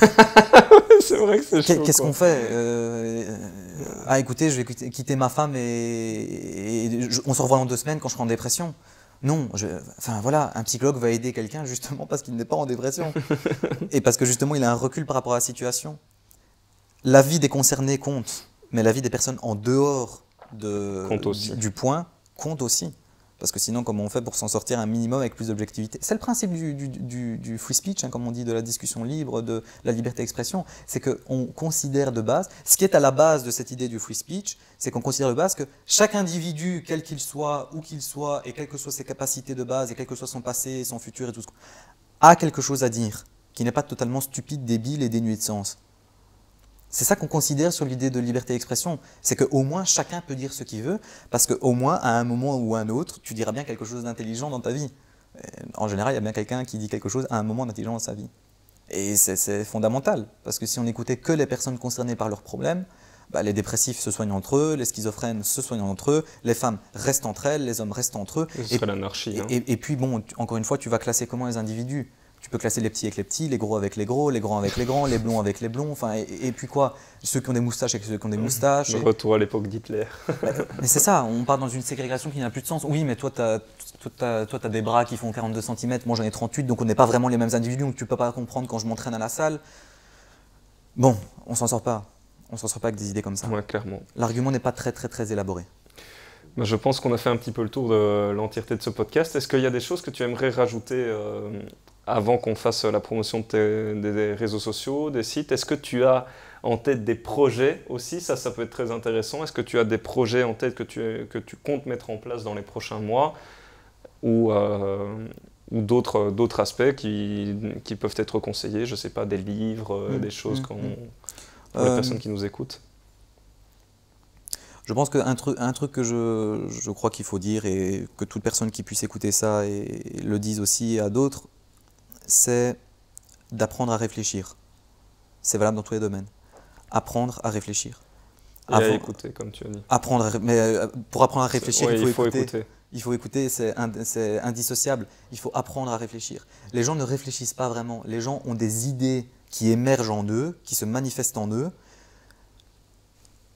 c'est vrai que c'est Qu'est-ce qu'on fait euh, Ah, écoutez, je vais quitter ma femme et, on se revoit dans deux semaines quand je serai en dépression. Non, enfin voilà, un psychologue va aider quelqu'un justement parce qu'il n'est pas en dépression et parce que justement il a un recul par rapport à la situation la vie des concernés compte, mais la vie des personnes en dehors du point compte aussi. Parce que sinon, comment on fait pour s'en sortir un minimum avec plus d'objectivité C'est le principe du, free speech, hein, comme on dit, de la discussion libre, de la liberté d'expression. C'est qu'on considère de base, ce qui est à la base de cette idée du free speech, c'est qu'on considère de base que chaque individu, quel qu'il soit, où qu'il soit, et quelles que soient ses capacités de base, et quel que soit son passé, son futur, et tout a quelque chose à dire, qui n'est pas totalement stupide, débile et dénué de sens. C'est ça qu'on considère sur l'idée de liberté d'expression, c'est qu'au moins chacun peut dire ce qu'il veut, parce qu'au moins à un moment ou à un autre, tu diras bien quelque chose d'intelligent dans ta vie. Euh, en général, il y a bien quelqu'un qui dit quelque chose à un moment d'intelligent dans sa vie. Et c'est fondamental, parce que si on n'écoutait que les personnes concernées par leurs problèmes, bah, les dépressifs se soignent entre eux, les schizophrènes se soignent entre eux, les femmes restent entre elles, les hommes restent entre eux. Hein. et, Et, puis, bon, encore une fois, tu vas classer comment les individus tu peux classer les petits avec les petits, les gros avec les gros, les grands avec les grands, les blonds avec les blonds, enfin, et, puis quoi Ceux qui ont des moustaches avec ceux qui ont des moustaches. Et... Retour à l'époque d'Hitler. Bah, mais, c'est ça, on part dans une ségrégation qui n'a plus de sens. Oui, mais toi, tu as, des bras qui font 42 cm, moi j'en ai 38, donc on n'est pas vraiment les mêmes individus, donc tu peux pas comprendre quand je m'entraîne à la salle. Bon, on s'en sort pas. On s'en sort pas avec des idées comme ça. Ouais, clairement. L'argument n'est pas très, très, très élaboré. Bah, je pense qu'on a fait un petit peu le tour de l'entièreté de ce podcast. Est-ce qu'il y a des choses que tu aimerais rajouter euh, avant qu'on fasse la promotion des réseaux sociaux, des sites. Est-ce que tu as en tête des projets aussi Ça, ça peut être très intéressant. Est-ce que tu as des projets en tête que tu, que tu comptes mettre en place dans les prochains mois ou, euh, ou d'autres, d'autres aspects qui, qui, peuvent être conseillés Je ne sais pas, des livres, mm. des choses mm. Mm. pour les euh, personnes qui nous écoutent je pense qu'un truc, un truc que je, je crois qu'il faut dire et que toute personne qui puisse écouter ça et le dise aussi à d'autres, c'est d'apprendre à réfléchir. C'est valable dans tous les domaines. Apprendre à réfléchir. Et à écouter, comme tu as dit. Apprendre mais euh, pour apprendre à réfléchir, il, faut écouter. Il faut écouter, c'est indissociable. Il faut apprendre à réfléchir. Les gens ne réfléchissent pas vraiment. Les gens ont des idées qui émergent en eux, qui se manifestent en eux.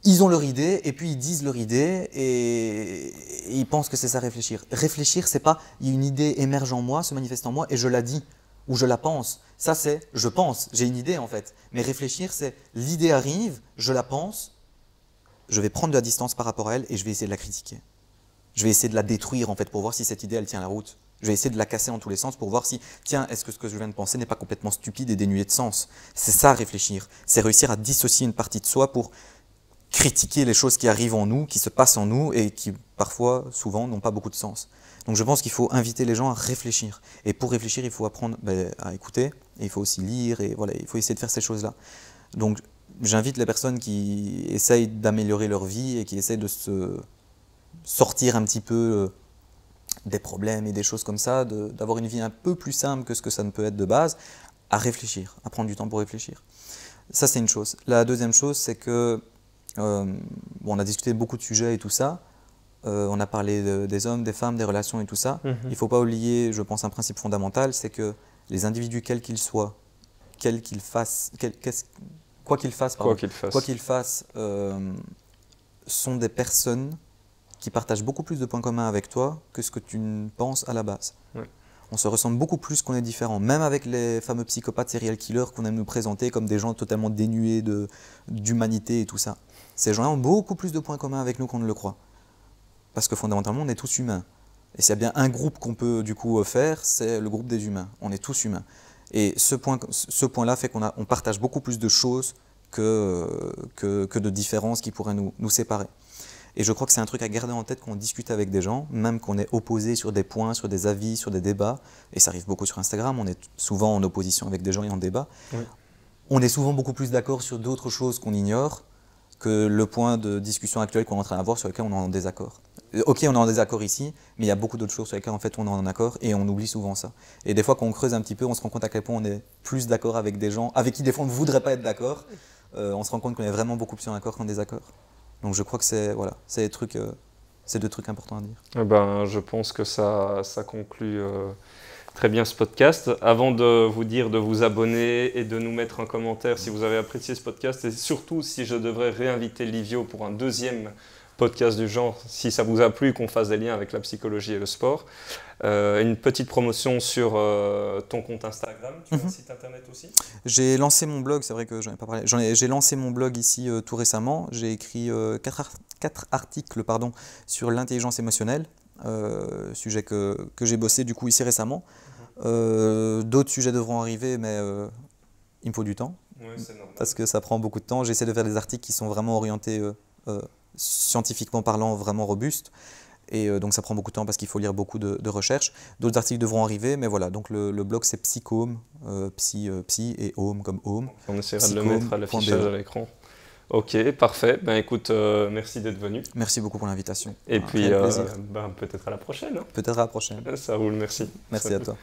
Ils ont leur idée et puis ils disent leur idée et, ils pensent que c'est ça réfléchir. Réfléchir, c'est pas une idée émerge en moi, se manifeste en moi et je la dis ou je la pense. Ça, c'est je pense, j'ai une idée en fait. Mais réfléchir, c'est l'idée arrive, je la pense, je vais prendre de la distance par rapport à elle et je vais essayer de la critiquer. Je vais essayer de la détruire en fait pour voir si cette idée elle tient la route. Je vais essayer de la casser en tous les sens pour voir si, tiens, est-ce que ce que je viens de penser n'est pas complètement stupide et dénué de sens C'est ça réfléchir, c'est réussir à dissocier une partie de soi pour critiquer les choses qui arrivent en nous, qui se passent en nous et qui parfois, souvent, n'ont pas beaucoup de sens. Donc je pense qu'il faut inviter les gens à réfléchir. Et pour réfléchir, il faut apprendre ben, à écouter, et il faut aussi lire, et voilà, il faut essayer de faire ces choses-là. Donc j'invite les personnes qui essayent d'améliorer leur vie et qui essayent de se sortir un petit peu euh, des problèmes et des choses comme ça, d'avoir une vie un peu plus simple que ce que ça ne peut être de base, à réfléchir, à prendre du temps pour réfléchir. Ça, c'est une chose. La deuxième chose, c'est que, euh, bon, on a discuté beaucoup de sujets et tout ça, euh, on a parlé des hommes, des femmes, des relations et tout ça. Mhm. Il ne faut pas oublier, je pense, un principe fondamental, c'est que les individus, quels qu'ils soient, quels qu'ils fassent, quoi qu'ils fassent, quoi qu'ils fassent, euh, sont des personnes qui partagent beaucoup plus de points communs avec toi que ce que tu ne penses à la base. On se ressemble beaucoup plus qu'on est différent, même avec les fameux psychopathes serial killers qu'on aime nous présenter comme des gens totalement dénués d'humanité et tout ça. Ces gens-là ont beaucoup plus de points communs avec nous qu'on ne le croit. Parce que fondamentalement, on est tous humains. Et s'il y a bien un groupe qu'on peut du coup euh, faire, c'est le groupe des humains. On est tous humains. Et ce point, ce point-là fait qu'on on partage beaucoup plus de choses euh, que, que, de différences qui pourraient nous, nous séparer. Et je crois que c'est un truc à garder en tête quand on discute avec des gens, même qu'on est opposé sur des points, sur des avis, sur des débats. Et ça arrive beaucoup sur Instagram, on est souvent en opposition avec des gens et en débat. On est souvent beaucoup plus d'accord sur d'autres choses qu'on ignore que le point de discussion actuel qu'on est en train d'avoir sur lequel on est en désaccord. Euh, ok, on est en désaccord ici, mais il y a beaucoup d'autres choses sur lesquelles en fait on est en accord et on oublie souvent ça. Et des fois, quand on creuse un petit peu, on se rend compte à quel point on est plus d'accord avec des gens avec qui des fois on ne voudrait pas être d'accord. Euh, on se rend compte qu'on est vraiment beaucoup plus en accord qu'en désaccord. Donc je crois que c'est voilà, c'est trucs, euh, c'est deux trucs importants à dire. Eh ben, je pense que ça, ça conclut très bien ce podcast. Avant de vous dire de vous abonner et de nous mettre un commentaire si vous avez apprécié ce podcast et surtout si je devrais réinviter Livio pour un deuxième podcast du genre, si ça vous a plu, qu'on fasse des liens avec la psychologie et le sport. Euh, une petite promotion sur euh, ton compte Instagram, tu as un mhm. site internet aussi J'ai lancé mon blog, c'est vrai que j'en ai pas parlé, j'ai lancé mon blog ici euh, tout récemment, j'ai écrit quatre articles pardon, sur l'intelligence émotionnelle, sujet que, que j'ai bossé du coup ici récemment. Euh, d'autres sujets devront arriver, mais euh, il me faut du temps. parce que ça prend beaucoup de temps. J'essaie de faire des articles qui sont vraiment orientés euh, scientifiquement parlant, vraiment robustes. Et donc ça prend beaucoup de temps parce qu'il faut lire beaucoup de, recherches. D'autres articles devront arriver, mais voilà. Donc le, blog c'est Psychome, psy, psy et Home comme Home. On essaiera de le mettre à l'affichage e. à l'écran. Ok, parfait. Ben écoute, euh, merci d'être venu. Merci beaucoup pour l'invitation. Et puis, euh, ben, peut-être à la prochaine. Hein. peut-être à la prochaine. Ça roule, merci. Merci à toi.